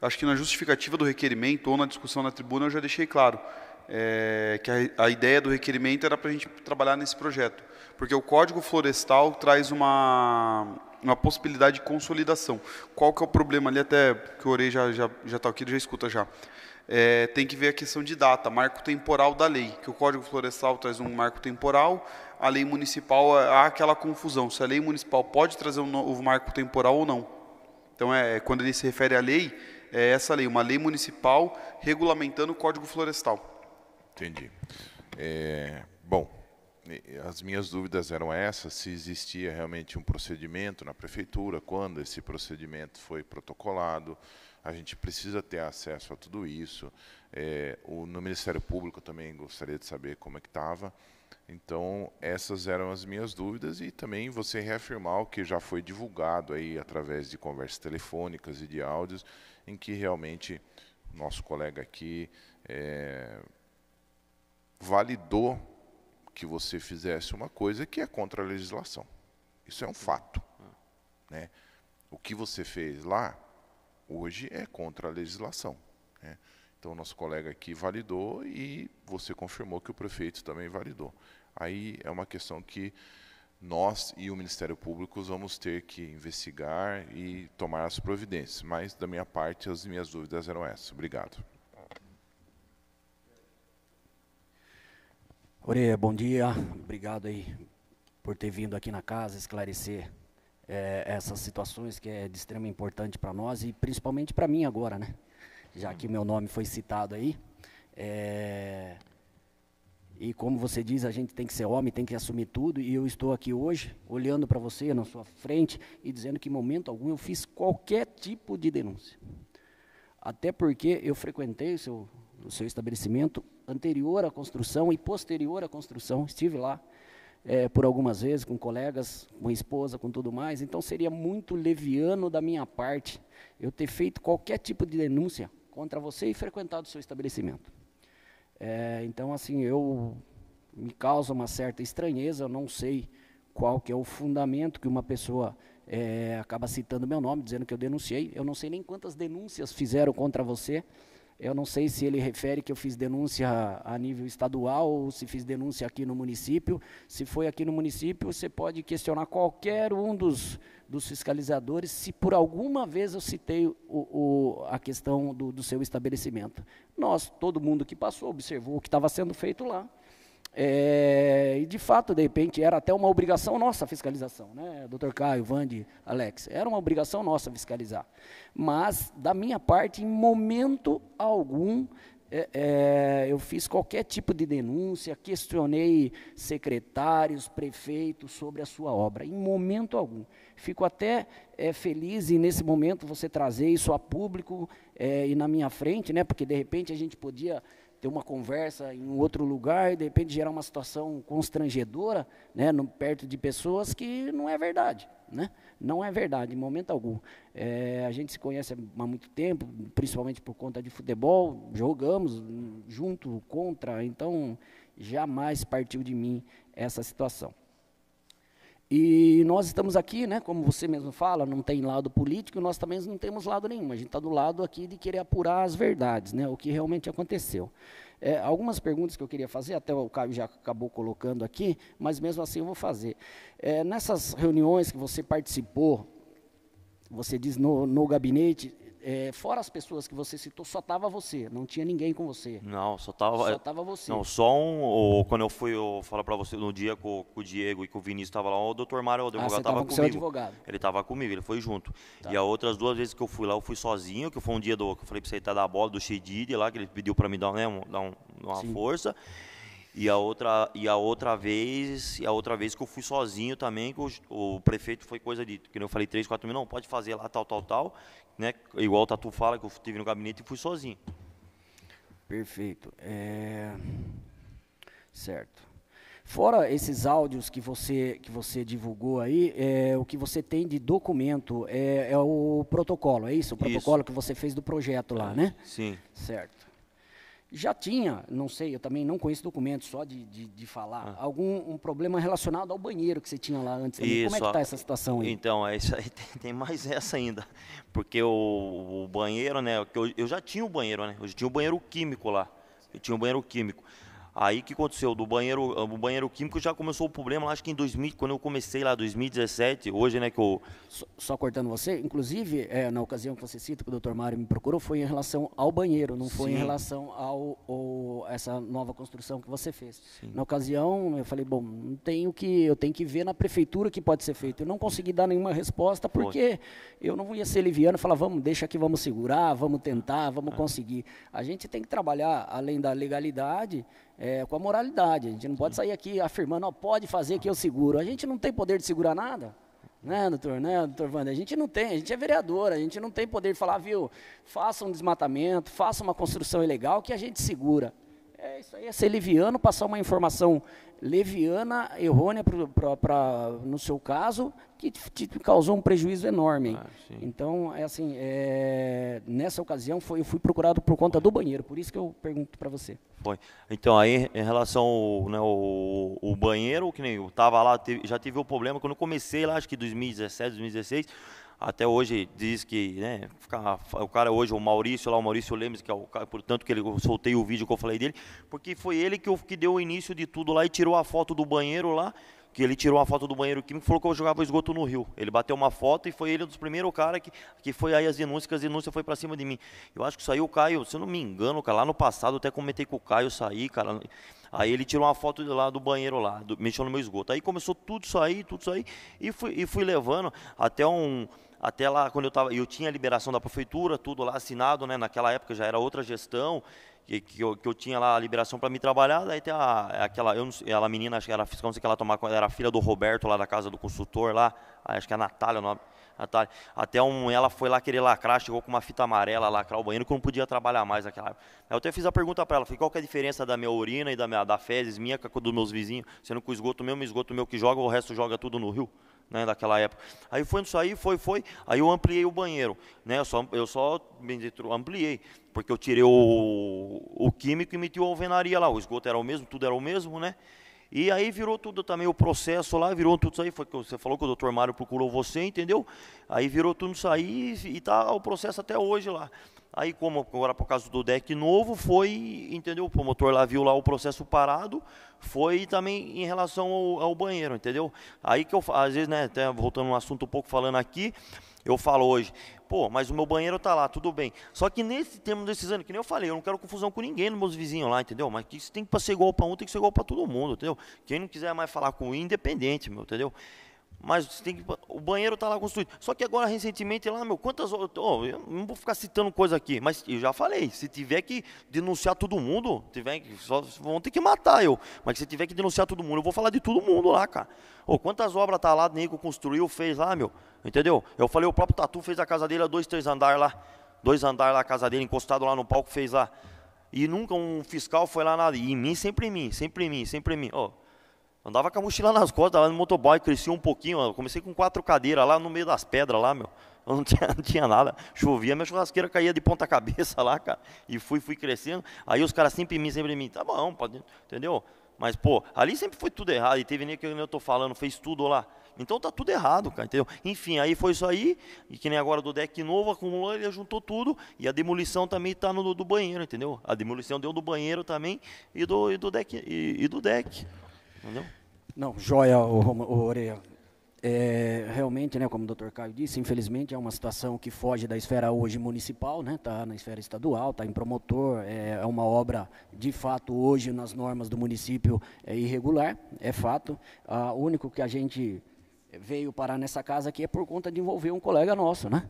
acho que na justificativa do requerimento ou na discussão na tribuna eu já deixei claro é, que a, a ideia do requerimento era para a gente trabalhar nesse projeto. Porque o Código Florestal traz uma, uma possibilidade de consolidação. Qual que é o problema ali, até que o Orei já está já, já tá já escuta já. É, tem que ver a questão de data, marco temporal da lei, que o Código Florestal traz um marco temporal, a lei municipal, é, há aquela confusão, se a lei municipal pode trazer um novo marco temporal ou não. Então, é, é, quando ele se refere à lei, é essa lei, uma lei municipal regulamentando o Código Florestal. Entendi. É, bom, as minhas dúvidas eram essas, se existia realmente um procedimento na prefeitura, quando esse procedimento foi protocolado, a gente precisa ter acesso a tudo isso. É, o, no Ministério Público também gostaria de saber como é que estava. Então, essas eram as minhas dúvidas e também você reafirmar o que já foi divulgado aí através de conversas telefônicas e de áudios, em que realmente nosso colega aqui é, validou que você fizesse uma coisa que é contra a legislação. Isso é um fato. Né? O que você fez lá, hoje, é contra a legislação. Né? Então, nosso colega aqui validou e você confirmou que o prefeito também validou. Aí é uma questão que nós e o Ministério Público vamos ter que investigar e tomar as providências. Mas, da minha parte, as minhas dúvidas eram essas. Obrigado. Oreia, bom dia. Obrigado aí por ter vindo aqui na casa esclarecer é, essas situações que é de extrema importância para nós e principalmente para mim agora, né? Já que meu nome foi citado aí. É, e como você diz, a gente tem que ser homem, tem que assumir tudo. E eu estou aqui hoje olhando para você na sua frente e dizendo que em momento algum eu fiz qualquer tipo de denúncia. Até porque eu frequentei o seu, o seu estabelecimento anterior à construção e posterior à construção. Estive lá é, por algumas vezes com colegas, com a esposa, com tudo mais. Então seria muito leviano da minha parte eu ter feito qualquer tipo de denúncia contra você e frequentado o seu estabelecimento. É, então assim eu me causa uma certa estranheza. Eu não sei qual que é o fundamento que uma pessoa é, acaba citando meu nome, dizendo que eu denunciei. Eu não sei nem quantas denúncias fizeram contra você. Eu não sei se ele refere que eu fiz denúncia a nível estadual ou se fiz denúncia aqui no município. Se foi aqui no município, você pode questionar qualquer um dos, dos fiscalizadores se por alguma vez eu citei o, o, a questão do, do seu estabelecimento. Nós, todo mundo que passou, observou o que estava sendo feito lá. É, e de fato, de repente, era até uma obrigação nossa a fiscalização, né? doutor Caio, Vande, Alex, era uma obrigação nossa fiscalizar. Mas, da minha parte, em momento algum, é, é, eu fiz qualquer tipo de denúncia, questionei secretários, prefeitos sobre a sua obra, em momento algum. Fico até é, feliz e nesse momento você trazer isso a público é, e na minha frente, né? Porque de repente a gente podia ter uma conversa em um outro lugar e de repente gerar uma situação constrangedora, né, no, perto de pessoas que não é verdade, né? Não é verdade em momento algum. É, a gente se conhece há muito tempo, principalmente por conta de futebol, jogamos junto, contra, então jamais partiu de mim essa situação. E nós estamos aqui, né, como você mesmo fala, não tem lado político, nós também não temos lado nenhum. A gente está do lado aqui de querer apurar as verdades, né, o que realmente aconteceu. É, algumas perguntas que eu queria fazer, até o Caio já acabou colocando aqui, mas mesmo assim eu vou fazer. É, nessas reuniões que você participou, você diz no, no gabinete, é, fora as pessoas que você citou, só tava você, não tinha ninguém com você. Não, só tava. Só tava você. Não, só um. Ou, quando eu fui eu falar para você no dia com, com, o Diego e com o Vinícius tava lá, o doutor Mário, o advogado ah, tava, tava com comigo. advogado. Ele tava comigo, ele foi junto. Tá. E as outras duas vezes que eu fui lá, eu fui sozinho, que foi um dia do, que eu falei pra você tá da bola, do Shedid lá, que ele pediu para me dar, né, um, dar um, uma Sim. força. E a outra, e a outra vez, e a outra vez que eu fui sozinho também, que o, o prefeito foi coisa de, que eu falei, 3, 4 mil, não, pode fazer lá, tal, tal, tal, né? Igual o Tatu fala, que eu tive no gabinete e fui sozinho. Perfeito. É... Certo. Fora esses áudios que você, que você divulgou aí, é, o que você tem de documento é, é o protocolo, é isso? O protocolo isso. que você fez do projeto lá, é, né? Sim. Certo já tinha, não sei, eu também não conheço documentos só de, de, de falar, ah. algum um problema relacionado ao banheiro que você tinha lá antes. Isso, Como é que está essa situação aí? Então, é isso aí, tem, tem mais essa ainda, porque o, o banheiro, né, eu, eu já tinha o banheiro, né, eu tinha o banheiro químico lá, eu tinha o banheiro químico. Aí o que aconteceu? Do banheiro, ah, o banheiro químico já começou o problema, acho que em 2000, quando eu comecei lá, 2017, hoje, né, que eu... Só, só cortando você, inclusive, é, na ocasião que você cita, que o doutor Mário me procurou, foi em relação ao banheiro, não foi Sim. em relação ao, essa nova construção que você fez. Sim. Na ocasião, eu falei, bom, tenho que, eu tenho que ver na prefeitura que pode ser feito. Eu não consegui dar nenhuma resposta, porque eu não ia ser liviano e falar, vamos, deixa aqui, vamos segurar, vamos tentar, vamos é. conseguir. A gente tem que trabalhar, além da legalidade é, com a moralidade. A gente não pode sair aqui afirmando, ó, pode fazer que eu seguro. A gente não tem poder de segurar nada. Né, doutor, né, doutor Wander? A gente não tem, a gente é vereador, a gente não tem poder de falar, viu, faça um desmatamento, faça uma construção ilegal que a gente segura. É, isso aí é ser leviano, passar uma informação leviana, errônea pra, pra no seu caso, que te, te causou um prejuízo enorme. Ah, então, é assim, é, nessa ocasião foi, eu fui procurado por conta do banheiro, por isso que eu pergunto para você. Foi. Então, aí em relação ao, né, o banheiro, que nem eu estava lá, já tive o um problema, quando eu comecei lá, acho que 2017, 2016 até hoje diz que, né, o cara hoje, o Maurício lá, o Maurício Lemes, que é o cara, portanto, que ele, eu soltei o vídeo que eu falei dele, porque foi ele que, que deu o início de tudo lá e tirou a foto do banheiro lá, que ele tirou uma foto do banheiro químico e falou que eu jogava esgoto no rio. Ele bateu uma foto e foi ele um dos primeiros cara que, que foi aí as denúncias, que as denúncias foi para cima de mim. Eu acho que saiu o Caio, se eu não me engano, cara, lá no passado, até comentei com o Caio, sair cara, Aí ele tirou uma foto lá do banheiro lá, do, mexeu no meu esgoto. Aí começou tudo isso aí, tudo isso aí, e fui, e fui levando até um, até lá quando eu estava, eu tinha a liberação da prefeitura, tudo lá assinado, né? Naquela época já era outra gestão que, que, eu, que eu tinha lá a liberação para me trabalhar, daí tem a, é aquela, eu, ela menina, acho que era fiscal, não sei que ela tomava, era filha do Roberto lá da casa do consultor lá, acho que é a Natália o nome. Natália. Até um, ela foi lá querer lacrar, chegou com uma fita amarela, lacrar o banheiro, que eu não podia trabalhar mais naquela época. Eu até fiz a pergunta para ela, falei, qual que é a diferença da minha urina e da, minha, da fezes minha com a dos meus vizinhos? Sendo que o esgoto meu, o é esgoto meu que joga, o resto joga tudo no rio né, época. Aí foi isso aí, foi, foi. Aí eu ampliei o banheiro. Né, eu só, eu só ampliei, porque eu tirei o, o químico e meti a alvenaria lá. O esgoto era o mesmo, tudo era o mesmo, né? E aí virou tudo também, o processo lá virou tudo isso aí. Foi que você falou que o doutor Mário procurou você, entendeu? Aí virou tudo isso aí e está o processo até hoje lá. Aí, como agora por causa do deck novo, foi, entendeu? O promotor lá viu lá o processo parado, foi também em relação ao, ao banheiro, entendeu? Aí que eu, às vezes, né, até voltando um assunto um pouco falando aqui, eu falo hoje, pô, mas o meu banheiro tá lá, tudo bem. Só que nesse termo desses anos, que nem eu falei, eu não quero confusão com ninguém nos meus vizinhos lá, entendeu? Mas que isso tem que ser igual para um, tem que ser igual para todo mundo, entendeu? Quem não quiser mais falar com o independente, meu, entendeu? Mas tem que, o banheiro está lá construído. Só que agora, recentemente, lá, meu, quantas Oh, eu não vou ficar citando coisa aqui, mas eu já falei, se tiver que denunciar todo mundo, tiver que, só, vão ter que matar eu. Mas se tiver que denunciar todo mundo, eu vou falar de todo mundo lá, cara. Oh, quantas obras tá lá, Nico construiu, fez lá, meu. Entendeu? Eu falei, o próprio Tatu fez a casa dele a dois, três andares lá. Dois andares lá, a casa dele, encostado lá no palco, fez lá. E nunca um fiscal foi lá nada. E em mim, sempre em mim, sempre em mim, sempre em mim. Oh, Andava com a mochila nas costas, lá no motoboy, crescia um pouquinho. Eu comecei com quatro cadeiras lá no meio das pedras lá, meu. Eu não tinha, não tinha nada. Chovia, minha churrasqueira caía de ponta cabeça lá, cara. E fui, fui crescendo. Aí os caras sempre em mim, sempre em mim. Tá bom, pode, entendeu? Mas, pô, ali sempre foi tudo errado. E teve nem que eu tô falando, fez tudo lá. Então tá tudo errado, cara, entendeu? Enfim, aí foi isso aí, e que nem agora do deck novo, acumulou, ele juntou tudo, e a demolição também tá no do banheiro, entendeu? A demolição deu do banheiro também e do, e do deck. E, e do deck. Não? Não, joia, o, o Oreia. É, realmente, né, como o doutor Caio disse, infelizmente é uma situação que foge da esfera hoje municipal, está né, tá na esfera estadual, está em promotor, é, é, uma obra, de fato, hoje nas normas do município é irregular, é fato. Ah, o único que a gente veio parar nessa casa aqui é por conta de envolver um colega nosso, né?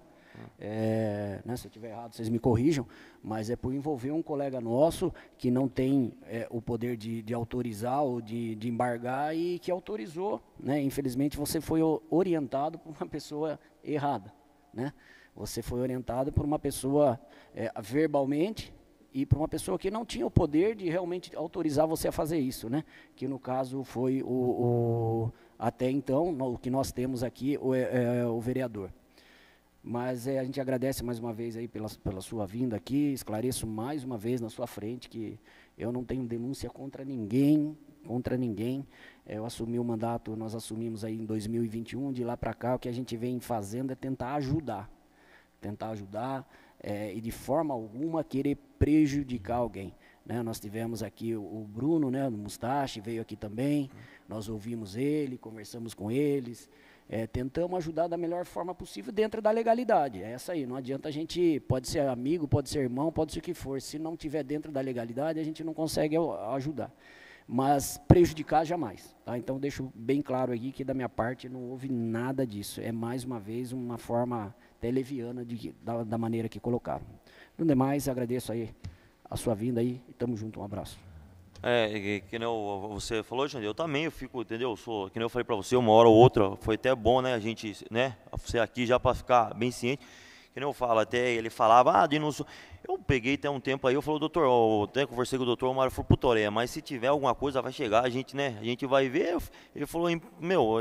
É, né, se eu estiver errado, vocês me corrijam, mas é por envolver um colega nosso que não tem é, o poder de, de autorizar ou de, de, embargar e que autorizou. Né? Infelizmente, você foi orientado por uma pessoa errada. Né? Você foi orientado por uma pessoa é, verbalmente e por uma pessoa que não tinha o poder de realmente autorizar você a fazer isso, né? Que no caso foi o, o até então o que nós temos aqui o, é, é o vereador. Mas é, a gente agradece mais uma vez aí pela, pela sua vinda aqui. Esclareço mais uma vez na sua frente que eu não tenho denúncia contra ninguém, contra ninguém. Eu assumi o mandato, nós assumimos aí em 2021, de lá para cá o que a gente vem fazendo é tentar ajudar. Tentar ajudar é, e de forma alguma querer prejudicar alguém. Né, nós tivemos aqui o, o Bruno, né, no Mustache, veio aqui também. Nós ouvimos ele, conversamos com eles. É, tentamos ajudar da melhor forma possível dentro da legalidade. É essa aí. Não adianta a gente, pode ser amigo, pode ser irmão, pode ser o que for. Se não tiver dentro da legalidade, a gente não consegue ajudar. Mas prejudicar jamais. Tá? Então deixo bem claro aqui que da minha parte não houve nada disso. É mais uma vez uma forma televiana de, da, da maneira que colocaram. No demais, agradeço aí a sua vinda aí. Tamo junto, um abraço. É, e, que nem você falou, Jandir, eu também eu fico, entendeu? Eu sou, que nem eu falei para você, uma hora ou outra, foi até bom, né, a gente, né, você aqui já para ficar bem ciente que nem eu falo, até ele falava, ah, Dino, eu peguei até um tempo aí, eu falei, doutor, eu até conversei com o doutor, o Mário falou, putoré, mas se tiver alguma coisa, vai chegar, a gente, né, a gente vai ver. Ele falou, meu,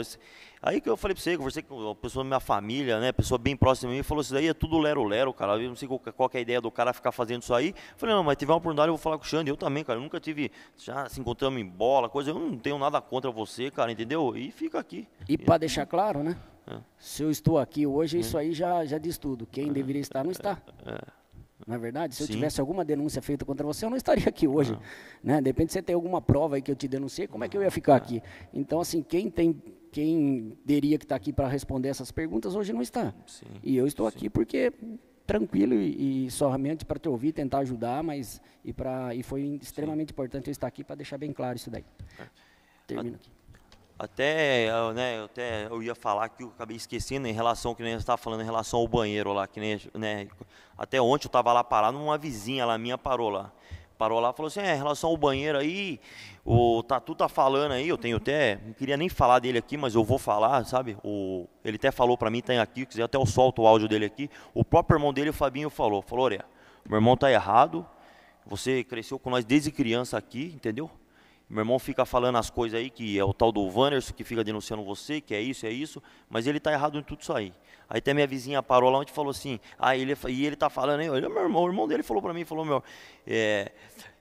aí que eu falei pra você, conversei com a pessoa da minha família, né, pessoa bem próxima de mim, falou, isso daí é tudo lero-lero, cara, eu não sei qual, é, é a ideia do cara ficar fazendo isso aí. Eu falei, não, mas tiver uma oportunidade, eu vou falar com o Xande, eu também, cara, eu nunca tive, já se encontramos em bola, coisa, eu não tenho nada contra você, cara, entendeu? E fica aqui. E para deixar claro, né? Se eu estou aqui hoje, isso é. aí já, já diz tudo. Quem deveria estar, não está. É, é. Na verdade, se Sim. eu tivesse alguma denúncia feita contra você, eu não estaria aqui hoje. Né? depende se você tem alguma prova aí que eu te denunciei, como é que eu ia ficar aqui? Então, assim, quem tem quem teria que estar tá aqui para responder essas perguntas hoje não está. Sim, e eu estou sim. aqui porque tranquilo e, e somente para te ouvir, tentar ajudar, mas e para e foi extremamente sim. importante eu estar aqui para deixar bem claro isso daí. Termino aqui. Até, né, até eu ia falar que eu acabei esquecendo em relação que nem você estava falando em relação ao banheiro lá, que nem, né, até ontem eu estava lá parado, uma vizinha lá minha parou lá. Parou lá e falou assim: é, em relação ao banheiro aí, o Tatu tá falando aí, eu tenho até, não queria nem falar dele aqui, mas eu vou falar, sabe? O, ele até falou para mim, tem tá aqui, quiser até eu solto o áudio dele aqui. O próprio irmão dele, o Fabinho, falou: falou, olha, meu irmão tá errado, você cresceu com nós desde criança aqui, entendeu? Meu irmão fica falando as coisas aí, que é o tal do Wanderson que fica denunciando você, que é isso, é isso, mas ele está errado em tudo isso aí. Aí até minha vizinha parou lá onde falou assim, ah, ele, é e ele está falando, aí, olha, meu irmão, o irmão dele falou para mim, falou, meu, é,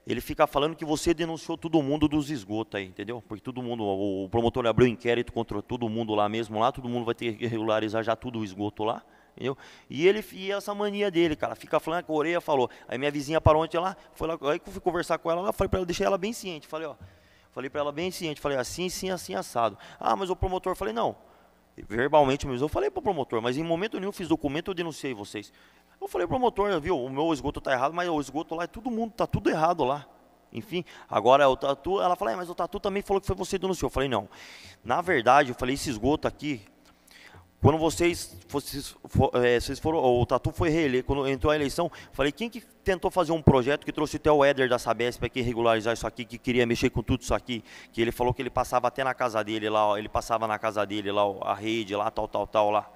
ele fica falando que você denunciou todo mundo dos esgotos aí, entendeu? Porque todo mundo, o promotor abriu inquérito contra todo mundo lá mesmo lá, todo mundo vai ter que regularizar já tudo o esgoto lá. Entendeu? E ele e essa mania dele, cara, fica falando com a orelha, falou. Aí minha vizinha parou ontem lá, foi lá, aí fui conversar com ela, lá, falei para ela, deixei ela bem ciente, falei, ó, falei para ela bem ciente, falei assim, sim, assim assado. Ah, mas o promotor, falei, não. Verbalmente mesmo, eu falei pro promotor, mas em momento nenhum fiz documento, eu denunciei vocês. Eu falei pro promotor, viu, o meu esgoto tá errado, mas o esgoto lá é todo mundo, tá tudo errado lá. Enfim, agora o Tatu, ela fala, é, mas o Tatu também falou que foi você que denunciou. Eu falei, não. Na verdade, eu falei, esse esgoto aqui, quando vocês, vocês, é, vocês foram, o Tatu foi reeleito, quando entrou a eleição, falei, quem que tentou fazer um projeto que trouxe até o Éder da Sabesp aqui regularizar isso aqui, que queria mexer com tudo isso aqui, que ele falou que ele passava até na casa dele lá, ele passava na casa dele lá, a rede lá, tal, tal, tal lá.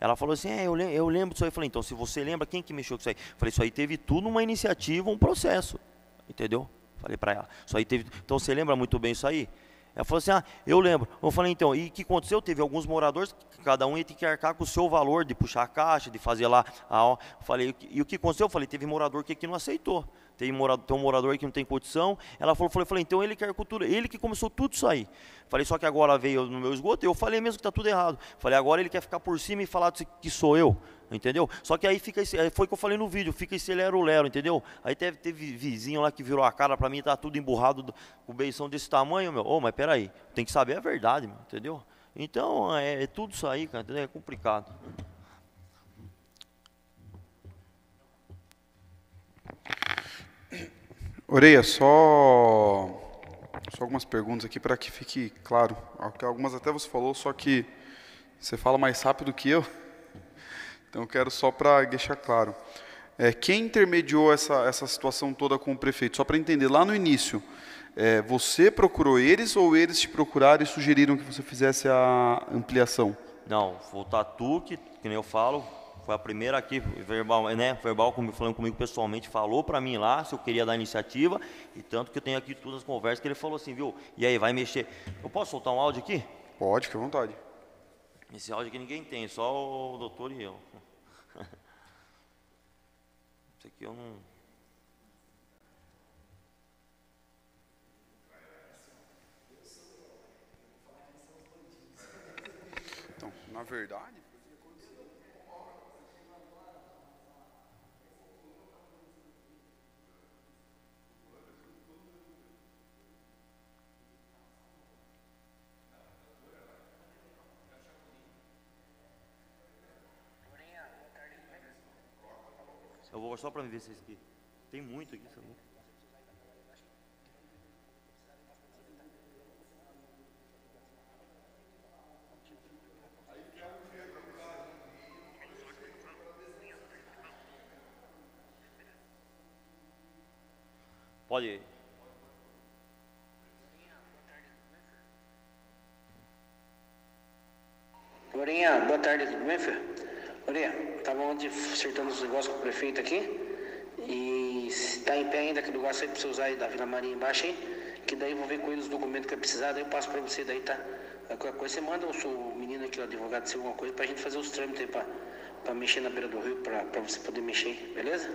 Ela falou assim, é, eu, eu lembro disso aí. Eu falei, então, se você lembra, quem que mexeu com isso aí? Eu falei, isso aí teve tudo uma iniciativa, um processo, entendeu? Falei para ela, isso aí teve, então você lembra muito bem isso aí? Ela falou assim: ah, eu lembro. Eu falei, então, e o que aconteceu? Teve alguns moradores, cada um ia ter que arcar com o seu valor de puxar a caixa, de fazer lá. A, eu falei, e o que aconteceu? Eu falei, teve morador que aqui não aceitou tem, tem um morador que não tem condição. Ela falou, falei, falei, então ele quer cultura, ele que começou tudo isso aí. Falei, só que agora veio no meu esgoto, eu falei mesmo que está tudo errado. Falei, agora ele quer ficar por cima e falar que sou eu entendeu? Só que aí fica esse, foi o que eu falei no vídeo, fica esse lero-lero, entendeu? Aí teve, teve vizinho lá que virou a cara pra mim, tá tudo emburrado, com beição desse tamanho, meu. Ô, oh, mas peraí, tem que saber a verdade, meu, entendeu? Então, é, é tudo isso aí, cara, entendeu? É complicado. Oreia, só, só algumas perguntas aqui para que fique claro. Algumas até você falou, só que você fala mais rápido que eu. Então, eu quero só para deixar claro. É, quem intermediou essa, essa situação toda com o prefeito? Só para entender, lá no início, é, você procurou eles ou eles te procuraram e sugeriram que você fizesse a ampliação? Não, foi o Tatu tá que, que nem eu falo, foi a primeira aqui, verbal, né, verbal comigo, falando comigo pessoalmente, falou para mim lá se eu queria dar iniciativa, e tanto que eu tenho aqui todas as conversas que ele falou assim, viu? E aí, vai mexer. Eu posso soltar um áudio aqui? Pode, fique à vontade. Esse áudio aqui ninguém tem, só o doutor e eu. Isso aqui eu não. Então, na verdade, favor, só para me ver se é aqui. Tem muito aqui, sabe? Pode ir. Lorinha, boa tarde, tudo bem, filho? Lorinha, onde acertamos os negócios com o prefeito aqui. E se tá em pé ainda que negócio aí pra você usar aí da Vila Maria embaixo aí, que daí eu vou ver com ele os documentos que é precisado, aí eu passo pra você daí, tá? É qualquer coisa você manda o menino aqui, o advogado, se alguma coisa, pra gente fazer os trâmites aí pra, pra mexer na beira do rio, pra, pra você poder mexer beleza?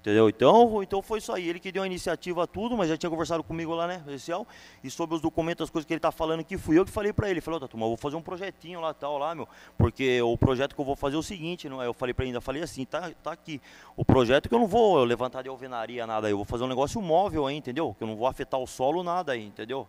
Entendeu? Então, então foi isso aí. Ele que deu a iniciativa a tudo, mas já tinha conversado comigo lá, né, oficial? E sobre os documentos, as coisas que ele tá falando que fui eu que falei para ele. Falei, tá, turma, eu vou fazer um projetinho lá, tal, lá, meu. Porque o projeto que eu vou fazer é o seguinte, não é? Eu falei para ele, ainda falei assim, tá, tá aqui. O projeto que eu não vou levantar de alvenaria, nada. Eu vou fazer um negócio móvel aí, entendeu? Que eu não vou afetar o solo, nada aí, entendeu?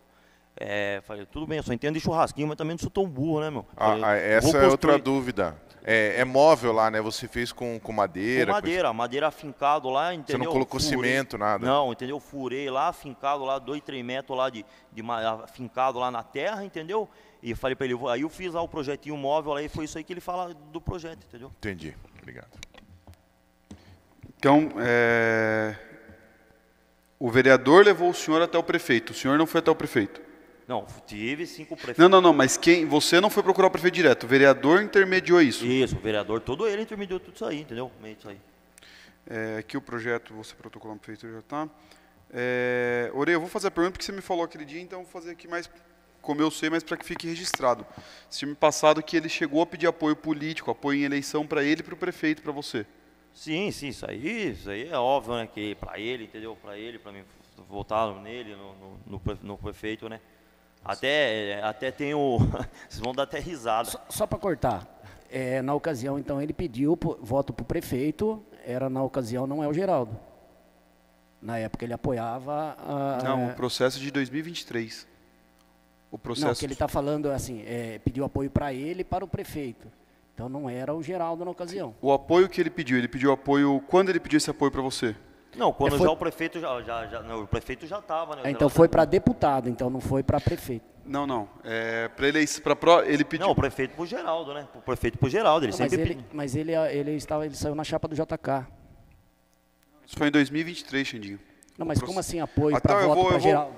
É, falei, tudo bem, eu só entendo de churrasquinho, mas também não sou tão burro, né, meu? Ah, falei, ah, essa é outra dúvida. É, é, móvel lá, né? Você fez com, com madeira? Com madeira, coisa... madeira afincado lá, entendeu? Você não colocou Furei. cimento, nada? Não, entendeu? Furei lá, afincado lá, dois, três metros lá de, de afincado lá na terra, entendeu? E falei para ele, aí eu fiz lá o projetinho móvel lá e foi isso aí que ele fala do projeto, entendeu? Entendi, obrigado. Então, é... o vereador levou o senhor até o prefeito, o senhor não foi até o prefeito? Não, tive cinco prefeitos. Não, não, não, mas quem, você não foi procurar o prefeito direto, o vereador intermediou isso. Isso, o vereador, todo ele intermediou tudo isso aí, entendeu? Meio é isso aí. É, aqui o projeto, você protocolar no prefeito, já está. É, Orei, eu vou fazer a pergunta porque você me falou aquele dia, então vou fazer aqui mais como eu sei, mas para que fique registrado. Esse me passado que ele chegou a pedir apoio político, apoio em eleição para ele e para o prefeito, para você. Sim, sim, isso aí, isso aí é óbvio, né? Que para ele, entendeu? Para ele, para mim, votaram nele, no, no, no prefeito, né? Até, até tem o. Vocês vão dar até risada. Só, só para cortar. É, na ocasião, então, ele pediu voto para o prefeito, era na ocasião, não é o Geraldo. Na época ele apoiava. A, não, o processo de 2023. O processo. Não, que ele está falando é assim, é, pediu apoio para ele e para o prefeito. Então não era o Geraldo na ocasião. O apoio que ele pediu, ele pediu apoio. Quando ele pediu esse apoio para você? Não, quando é, foi... já o prefeito já, já, já não, o prefeito já estava. Né, é, então foi para deputado, então não foi para prefeito. Não, não. É, para ele para pro, ele pediu. Não, o prefeito para o Geraldo, né? O prefeito para o Geraldo, ele não, sempre. Mas ele, mas ele, ele estava, ele saiu na chapa do JK. Isso foi em 2023, Xandinho. Não, mas como assim apoio ah, para então voto para Geraldo?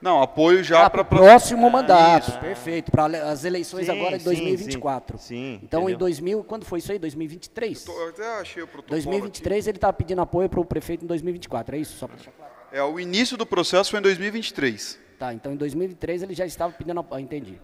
Não, apoio já ah, para o próximo é, mandato. Perfeito, para as eleições sim, agora de 2024. Sim. sim então, entendeu? em 2000, quando foi isso aí? 2023. Eu, tô, eu até achei o protocolo. 2023 aqui. ele está pedindo apoio para o prefeito em 2024, é isso? Só para deixar claro. É, o início do processo foi em 2023. Tá, então em 2023 ele já estava pedindo apoio, ah, entendi.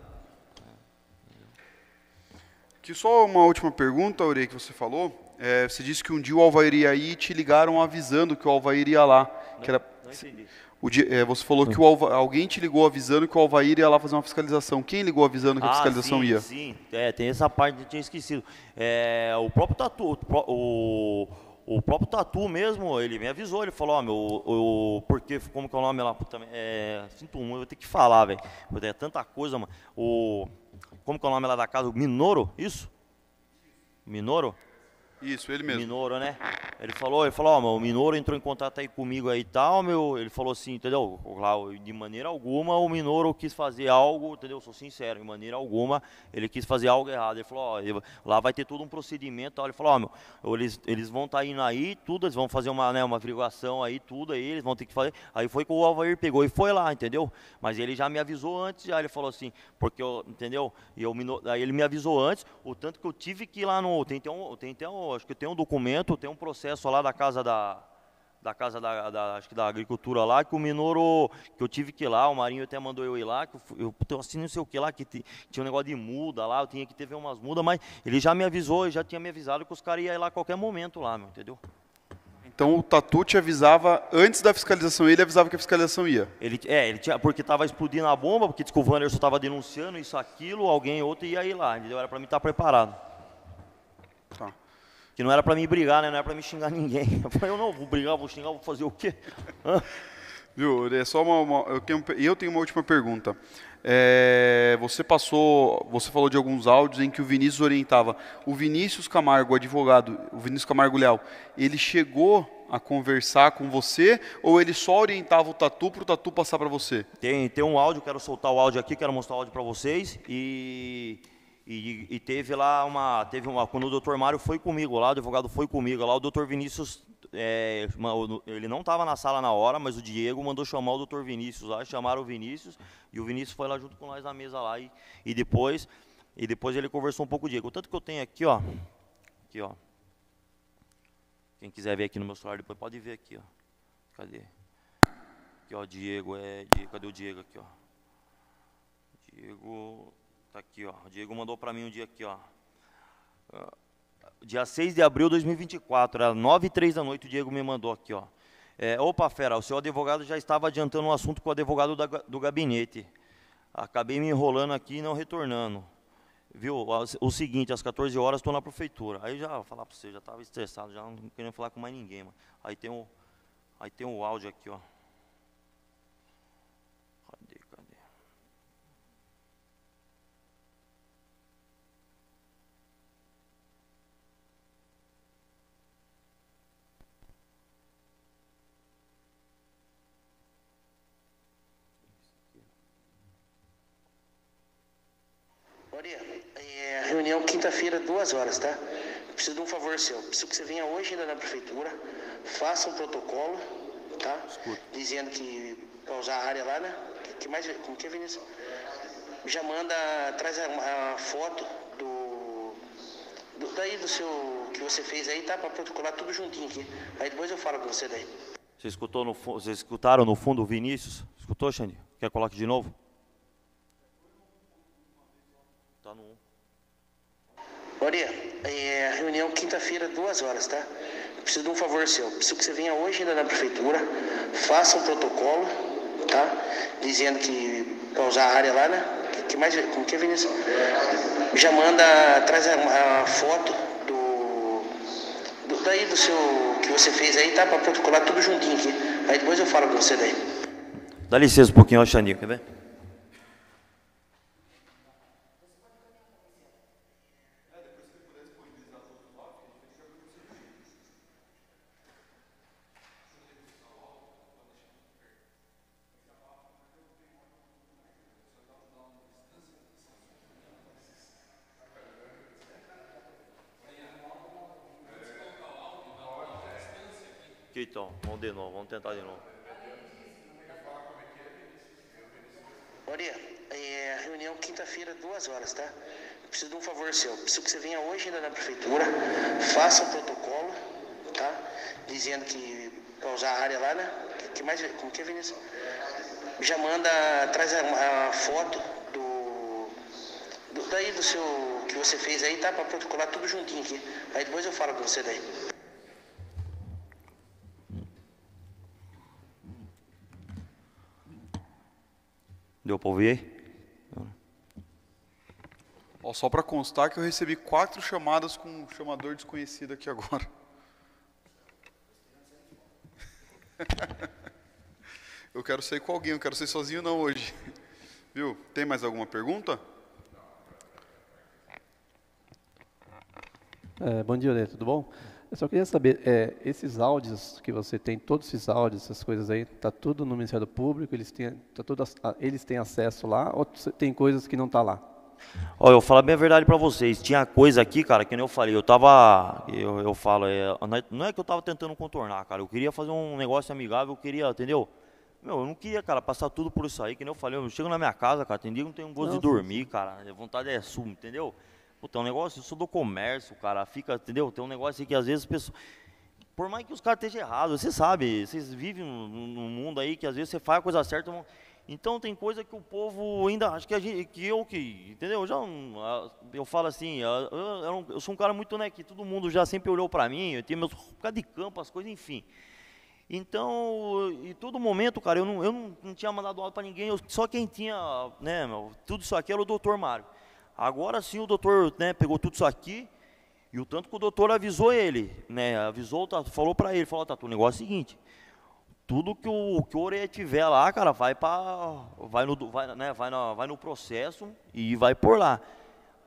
Que só uma última pergunta, Aurei, que você falou. É, você disse que um dia o Alvair ia aí e te ligaram avisando que o Alvair ia lá. Não, que era... não entendi. O, é, você falou que Alva, alguém te ligou avisando que o Alvair ia lá fazer uma fiscalização. Quem ligou avisando que a ah, fiscalização sim, ia? Sim, é, tem essa parte que eu tinha esquecido. É, o próprio Tatu, o, o, próprio Tatu mesmo, ele me avisou, ele falou, ó, oh, meu, o, porque, como que é o nome lá? é, sinto um, eu vou ter que falar, velho. É tanta coisa, mano. O, como que é o nome lá da casa? Minoro, isso? Minoro? Isso, ele mesmo. Minoro, né? Ele falou, ele falou, ó, oh, o Minoro entrou em contato aí comigo aí e tal, meu. Ele falou assim, entendeu? De maneira alguma o Minoro quis fazer algo, entendeu? sou sincero, de maneira alguma ele quis fazer algo errado. Ele falou, ó, oh, lá vai ter todo um procedimento. Ele falou, ó, oh, meu, eles, eles vão estar tá indo aí, tudo, eles vão fazer uma, né, uma averiguação aí, tudo aí, eles vão ter que fazer. Aí foi que o Alvair pegou e foi lá, entendeu? Mas ele já me avisou antes, já ele falou assim, porque eu, entendeu? E eu, aí ele me avisou antes, o tanto que eu tive que ir lá no. Tem até um. Tem até um acho que tem um documento, tem um processo lá da casa da da casa da, da acho que da agricultura lá que o Minoro que eu tive que ir lá, o Marinho até mandou eu ir lá, que eu, eu não sei o que lá que tinha um negócio de muda lá, eu tinha que ter umas mudas, mas ele já me avisou, ele já tinha me avisado que os caras iam ir lá a qualquer momento lá, meu, entendeu? Então o Tatu te avisava antes da fiscalização, ele avisava que a fiscalização ia. Ele, é, ele tinha, porque estava explodindo a bomba, porque diz que o Wanderson estava denunciando isso, aquilo, alguém outro ia ir lá, entendeu? Era para mim estar preparado. Tá. Que não era para me brigar, né? Não era para me xingar ninguém. Eu falei, eu não vou brigar, vou xingar, vou fazer o quê? Viu, é só uma, uma, eu tenho, eu tenho uma última pergunta. É, você passou, você falou de alguns áudios em que o Vinícius orientava. O Vinícius Camargo, advogado, o Vinícius Camargo Leal, ele chegou a conversar com você ou ele só orientava o tatu para o tatu passar para você? Tem, tem um áudio, quero soltar o áudio aqui, quero mostrar o áudio para vocês e e, e, teve lá uma, teve uma, quando o doutor Mário foi comigo lá, o advogado foi comigo lá, o doutor Vinícius, é, ele não estava na sala na hora, mas o Diego mandou chamar o doutor Vinícius lá, chamaram o Vinícius, e o Vinícius foi lá junto com nós na mesa lá, e, e depois, e depois ele conversou um pouco com o Diego. Tanto que eu tenho aqui, ó, aqui, ó, quem quiser ver aqui no meu celular depois pode ver aqui, ó, cadê? Aqui, ó, Diego, é, Diego, cadê o Diego aqui, ó? Diego, Tá aqui, ó. O Diego mandou para mim um dia aqui, ó. Ah, dia 6 de abril de 2024, era 9 e 3 da noite, o Diego me mandou aqui, ó. É, Opa, fera, o seu advogado já estava adiantando um assunto com o advogado da, do gabinete. Acabei me enrolando aqui e não retornando. Viu? O seguinte, às 14 horas estou na prefeitura. Aí já vou falar para você, já estava estressado, já não querendo falar com mais ninguém. Aí tem o, aí tem o áudio aqui, ó. poucas horas, tá? Eu preciso de um favor seu. preciso que você venha hoje ainda na prefeitura, faça um protocolo, tá? Escuta. Dizendo que para usar a área lá, né? Que, mais. Como que é, Vinícius? Já manda, traz a, a foto do, do. Daí do seu que você fez aí, tá? Para protocolar tudo juntinho aqui. Aí depois eu falo com você daí. Você escutou no, vocês escutaram no fundo o Vinícius? Escutou, Xande? Quer coloque de novo? Maria, é, reunião quinta-feira, duas horas, tá? Eu preciso de um favor seu. Eu preciso que você venha hoje ainda na prefeitura, faça um protocolo, tá? Dizendo que pra usar a área lá, né? Que, que mais, como que é, Vinícius? Já manda, traz a, a foto do, do, daí do seu, que você fez aí, tá? Pra protocolar tudo juntinho aqui. Aí depois eu falo com você daí. Dá licença um pouquinho, ó, Xanico, quer ver? aqui então, vamos de novo, vamos tentar de novo. Maria, é, reunião quinta-feira, duas horas, tá? Eu preciso de um favor seu. Preciso que você venha hoje ainda na prefeitura, faça o protocolo, tá? Dizendo que para usar a área lá, né? Que mais, como que é, Vinícius? Já manda, traz a, a foto do, do, daí do seu que você fez aí, tá? Para protocolar tudo juntinho aqui. Aí depois eu falo com você daí. ouvir Ó, só para constar que eu recebi quatro chamadas com um chamador desconhecido aqui agora. eu quero sair com alguém, eu quero sair sozinho não hoje. Viu? Tem mais alguma pergunta? É, bom dia, Lê, tudo bom? Eu só queria saber, é, esses áudios que você tem, todos esses áudios, essas coisas aí, está tudo no Ministério Público, eles têm, tá tudo, ah, eles têm acesso lá, ou tem coisas que não estão tá lá? Olha, eu vou falar bem a verdade para vocês. Tinha coisa aqui, cara, que nem eu falei. Eu tava. Eu, eu falo, é, é, não é que eu tava tentando contornar, cara. Eu queria fazer um negócio amigável, eu queria, entendeu? Meu, eu não queria, cara, passar tudo por isso aí, que nem eu falei. Eu chego na minha casa, cara, tem dia que não tenho gosto não, de dormir, cara. A vontade é suma, entendeu? tem é um negócio, eu sou do comércio, cara, fica, entendeu? Tem um negócio aí que às vezes pessoas. Por mais que os caras estejam errados, você sabe, vocês vivem num mundo aí que às vezes você faz a coisa certa. Então tem coisa que o povo ainda acho que a gente, que eu que, entendeu? Eu já eu falo assim, eu, eu, sou um cara muito né que todo mundo já sempre olhou para mim, eu tenho meus por causa de campo, as coisas, enfim. Então, em todo momento, cara, eu não, eu não, não tinha mandado aula para ninguém, eu, só quem tinha, né, meu, tudo isso aqui era o doutor Mário. Agora sim o doutor né, pegou tudo isso aqui e o tanto que o doutor avisou ele, né? Avisou, tá, falou para ele, falou, Tatu, tá, o negócio é o seguinte, tudo que o que o Oreia tiver lá, cara, vai para vai no vai, né, vai, no vai no processo e vai por lá.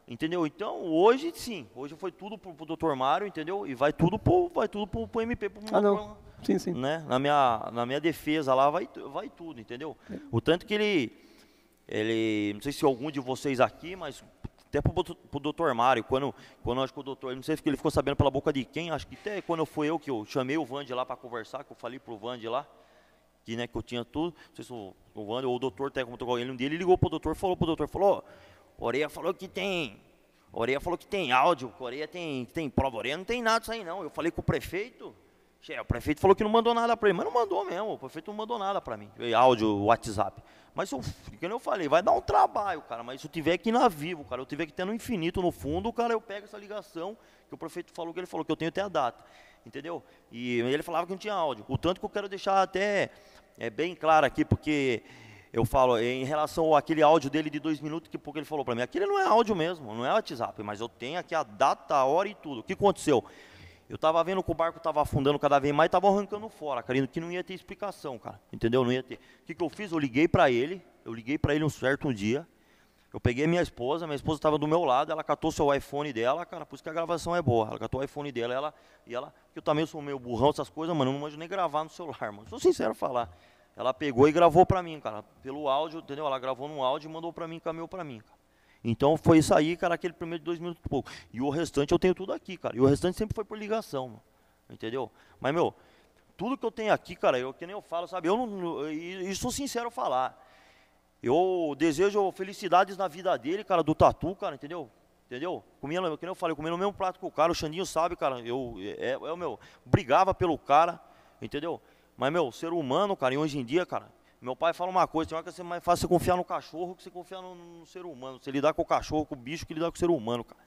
Entendeu? Então, hoje sim, hoje foi tudo pro, pro doutor Mário, entendeu? E vai tudo pro vai tudo pro, pro MP, pro, Ah, não. Pro, sim, sim. Né? Na minha na minha defesa lá vai vai tudo, entendeu? É. O tanto que ele ele, não sei se algum de vocês aqui, mas até para o doutor Mário, quando, quando acho que o doutor, não sei se ele ficou sabendo pela boca de quem, acho que até quando foi eu que eu chamei o Vande lá para conversar, que eu falei para o Vande lá, que, né, que eu tinha tudo, não sei se o, o Vande ou o doutor até como com alguém, um dia ele ligou para o doutor, falou pro doutor, falou, oh, Oreia falou que tem, Oreia falou que tem áudio, Oreia tem, tem prova, Oreia não tem nada disso aí não, eu falei com o prefeito, o prefeito falou que não mandou nada para ele, mas não mandou mesmo. O prefeito não mandou nada para mim. Áudio, WhatsApp. Mas, eu, que eu falei, vai dar um trabalho, cara. Mas se eu tiver aqui na Vivo, cara, eu tiver que ter no infinito, no fundo, cara, eu pego essa ligação que o prefeito falou que ele falou que eu tenho até a data. Entendeu? E ele falava que não tinha áudio. O tanto que eu quero deixar até é, bem claro aqui, porque eu falo é, em relação àquele áudio dele de dois minutos que pouco ele falou para mim. Aquele não é áudio mesmo, não é WhatsApp, mas eu tenho aqui a data, a hora e tudo. O que aconteceu? Eu tava vendo que o barco tava afundando cada vez mais e tava arrancando fora, querendo que não ia ter explicação, cara. Entendeu? Não ia ter. O que, que eu fiz? Eu liguei para ele, eu liguei para ele um certo um dia. Eu peguei minha esposa, minha esposa estava do meu lado, ela catou seu iPhone dela, cara, por isso que a gravação é boa. Ela catou o iPhone dela, ela e ela, eu também sou meio burrão essas coisas, mano, eu não manjo nem gravar no celular, mano. Sou sincero falar. Ela pegou e gravou para mim, cara, pelo áudio, entendeu? Ela gravou no áudio e mandou para mim, caminhou para mim, cara. Então foi isso aí, cara, aquele primeiro de dois minutos e pouco. E o restante eu tenho tudo aqui, cara. E o restante sempre foi por ligação, mano. entendeu? Mas, meu, tudo que eu tenho aqui, cara, eu que nem eu falo, sabe? Eu não. E sou sincero falar. Eu desejo felicidades na vida dele, cara, do Tatu, cara, entendeu? Entendeu? Comia, que nem eu falei, comia o mesmo prato que o cara, o Xandinho sabe, cara, eu, é, é, é meu, brigava pelo cara, entendeu? Mas, meu, ser humano, cara, e hoje em dia, cara, meu pai fala uma coisa, tem hora que é mais fácil você confiar no cachorro que você confiar no, no, ser humano. Você lidar com o cachorro, com o bicho, que lidar com o ser humano, cara.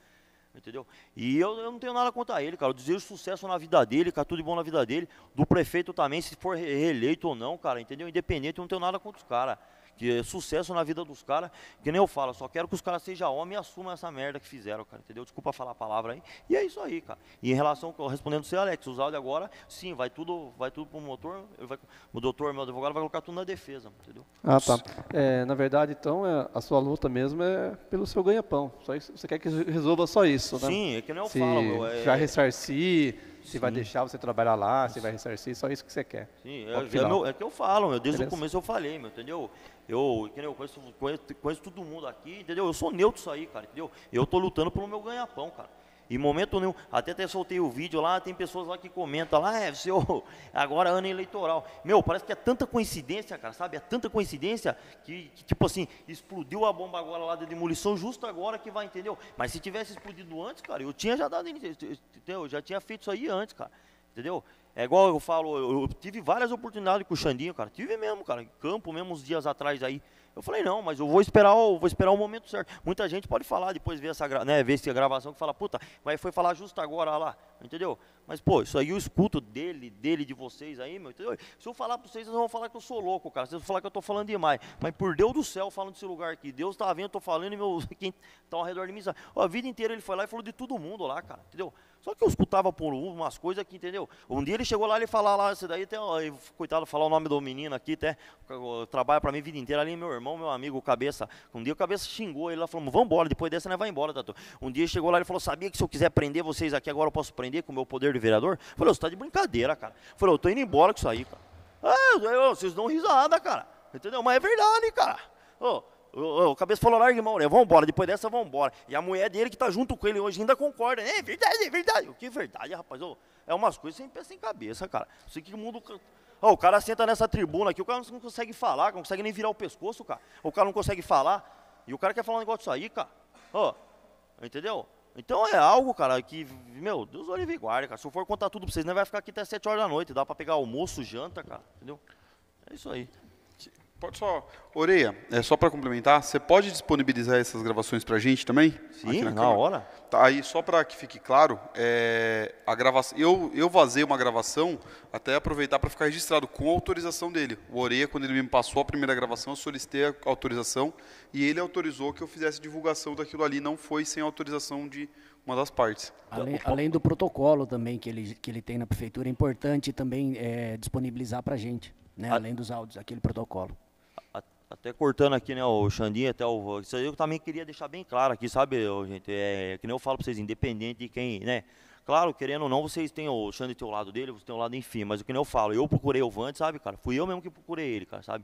Entendeu? E eu, eu não tenho nada contra ele, cara. Eu desejo sucesso na vida dele, cara, tudo de bom na vida dele. Do prefeito também, se for reeleito ou não, cara, entendeu? Independente, eu não tenho nada contra os caras que é sucesso na vida dos caras, que nem eu falo, só quero que os caras sejam homem e assumam essa merda que fizeram, cara, entendeu? Desculpa falar a palavra aí. E é isso aí, cara. E em relação, respondendo você, Alex, os áudios agora, sim, vai tudo, vai tudo pro motor, vai, o doutor, meu advogado, vai colocar tudo na defesa, entendeu? Ah, tá. É, na verdade, então, é, a sua luta mesmo é pelo seu ganha-pão. Só isso, você quer que resolva só isso, né? Sim, é que nem eu Se falo, meu. É, já ressarcir se vai deixar você trabalhar lá, se vai ressarcir, só isso que você quer. Sim, é, é, meu, é que eu falo, meu, desde Beleza? o começo eu falei, meu, entendeu? Eu, entendeu? Conheço, conheço, conheço todo mundo aqui, entendeu? Eu sou neutro isso aí, cara, entendeu? Eu tô lutando pelo meu ganha-pão, cara. Em momento nenhum. Até até soltei o vídeo lá, tem pessoas lá que comentam lá, ah, é, seu, agora ano eleitoral. Meu, parece que é tanta coincidência, cara, sabe? É tanta coincidência que, que tipo assim, explodiu a bomba agora lá da demolição justo agora que vai, entendeu? Mas se tivesse explodido antes, cara, eu tinha já dado, entendeu? Eu já tinha feito isso aí antes, cara. Entendeu? É igual eu falo, eu tive várias oportunidades com o Xandinho, cara. Tive mesmo, cara, em campo mesmo uns dias atrás aí. Eu falei, não, mas eu vou esperar, o, vou esperar o momento certo. Muita gente pode falar, depois ver essa, né, ver essa gravação que fala, puta, mas foi falar justo agora lá, entendeu? Mas, pô, isso aí eu escuto dele, dele, de vocês aí, meu, entendeu? Se eu falar pra vocês, vocês vão falar que eu sou louco, cara. Vocês vão falar que eu tô falando demais. Mas por Deus do céu, falando desse lugar aqui. Deus tá vendo, eu tô falando e meu, quem tá ao redor de mim sabe. a vida inteira ele foi lá e falou de todo mundo lá, cara, entendeu? Só que eu escutava por umas coisas que, entendeu? Um dia ele chegou lá, ele falava lá, isso daí, tem, coitado, falar o nome do menino aqui, até, trabalha para mim a vida inteira ali, meu irmão, meu amigo, Cabeça. Um dia o Cabeça xingou ele lá, falou, vamos embora, depois dessa, né, vai embora, Tatu. Um dia ele chegou lá, ele falou, sabia que se eu quiser prender vocês aqui, agora eu posso prender com o meu poder de vereador? Eu falei, você está de brincadeira, cara. Eu falei, eu tô indo embora com isso aí, cara. Ah, vocês dão risada, cara. Entendeu? Mas é verdade, cara. Oh, o, o cabeça falou, larga, irmão, né? Vambora, depois dessa, vambora. E a mulher dele que tá junto com ele hoje ainda concorda. É verdade, é verdade. O que é verdade, rapaz? Ô, é umas coisas sem pé sem cabeça, cara. Sei que o mundo. Ô, o cara senta nessa tribuna aqui, o cara não consegue falar, não consegue nem virar o pescoço, cara. O cara não consegue falar. E o cara quer falar um negócio disso aí, cara. Ô, entendeu? Então é algo, cara, que, meu, Deus olhe e guarde, cara. Se eu for contar tudo pra vocês, não né, vai ficar aqui até 7 horas da noite. Dá pra pegar almoço, janta, cara. Entendeu? É isso aí. Pode só. Oreia, é só para complementar, você pode disponibilizar essas gravações para a gente também? Sim, na, na hora. Tá, aí só para que fique claro, é, a gravação, eu, eu vazei uma gravação, até aproveitar para ficar registrado com autorização dele. O Oreia, quando ele me passou a primeira gravação, eu solicitei a autorização e ele autorizou que eu fizesse divulgação daquilo ali, não foi sem autorização de uma das partes. Além, além do protocolo também que ele, que ele tem na prefeitura, é importante também é, disponibilizar para a gente. Né, além dos áudios, aquele protocolo. Até cortando aqui, né, o Xandinho, até o. Isso aí eu também queria deixar bem claro aqui, sabe, gente? É, é, que nem eu falo pra vocês, independente de quem, né? Claro, querendo ou não, vocês têm o Xande tem o lado dele, você tem o lado, enfim, mas o que nem eu falo, eu procurei o Vante, sabe, cara? Fui eu mesmo que procurei ele, cara, sabe?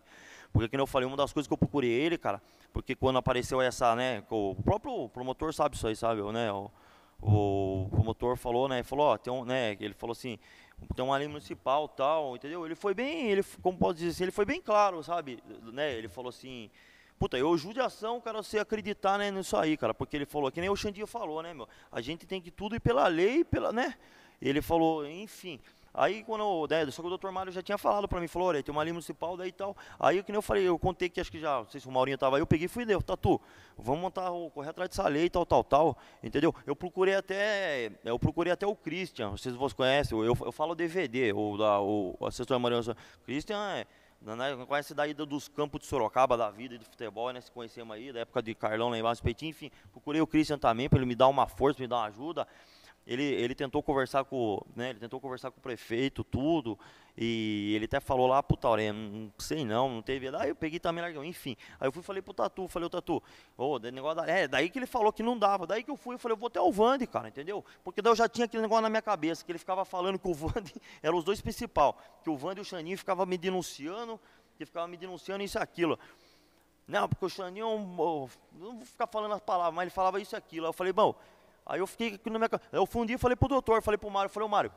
Porque, que nem eu falei, uma das coisas que eu procurei ele, cara, porque quando apareceu essa, né, o próprio promotor sabe isso aí, sabe, né? O, o promotor falou, né, falou, ó, tem um, né, ele falou assim, tem uma lei municipal tal, entendeu? Ele foi bem, ele, como posso dizer assim, ele foi bem claro, sabe? Né? Ele falou assim, puta, eu judiação, cara, você acreditar né, nisso aí, cara, porque ele falou, que nem o Xandinho falou, né, meu? A gente tem que tudo ir pela lei, pela, né? Ele falou, enfim. Aí quando, né, só que o doutor Mário já tinha falado para mim, falou, olha, tem uma linha municipal daí e tal. Aí que nem eu falei, eu contei que acho que já, não sei se o Maurinho estava aí, eu peguei e fui deu, Tatu, vamos montar, correr atrás dessa lei e tal, tal, tal, entendeu? Eu procurei até, eu procurei até o Christian, vocês vocês conhecem, eu, eu falo DVD, o, da, o assessor Maurinho, Christian é, né, conhece daí dos campos de Sorocaba, da vida e do futebol, né? Se conhecemos aí, da época de Carlão lá embaixo, Peitinho, enfim. Procurei o Christian também, para ele me dar uma força, me dar uma ajuda ele, ele tentou conversar com, né, ele tentou conversar com o prefeito, tudo, e ele até falou lá pro Tauré hum, não sei não, não teve. Aí eu peguei também largão, enfim. Aí eu fui falei pro Tatu, falei, o Tatu, o oh, negócio da... É, daí que ele falou que não dava. Daí que eu fui, eu falei, eu vou até o Vande, cara, entendeu? Porque daí eu já tinha aquele negócio na minha cabeça, que ele ficava falando que o Vande eram os dois principal, que o Vande e o Xaninho ficavam me denunciando, que ficavam me denunciando isso e aquilo. Não, porque o Xaninho, eu é não vou ficar falando as palavras, mas ele falava isso e aquilo. Aí eu falei, bom, Aí eu fiquei na minha Eu fundi e falei pro doutor, falei pro Mário, falei, ô Mário,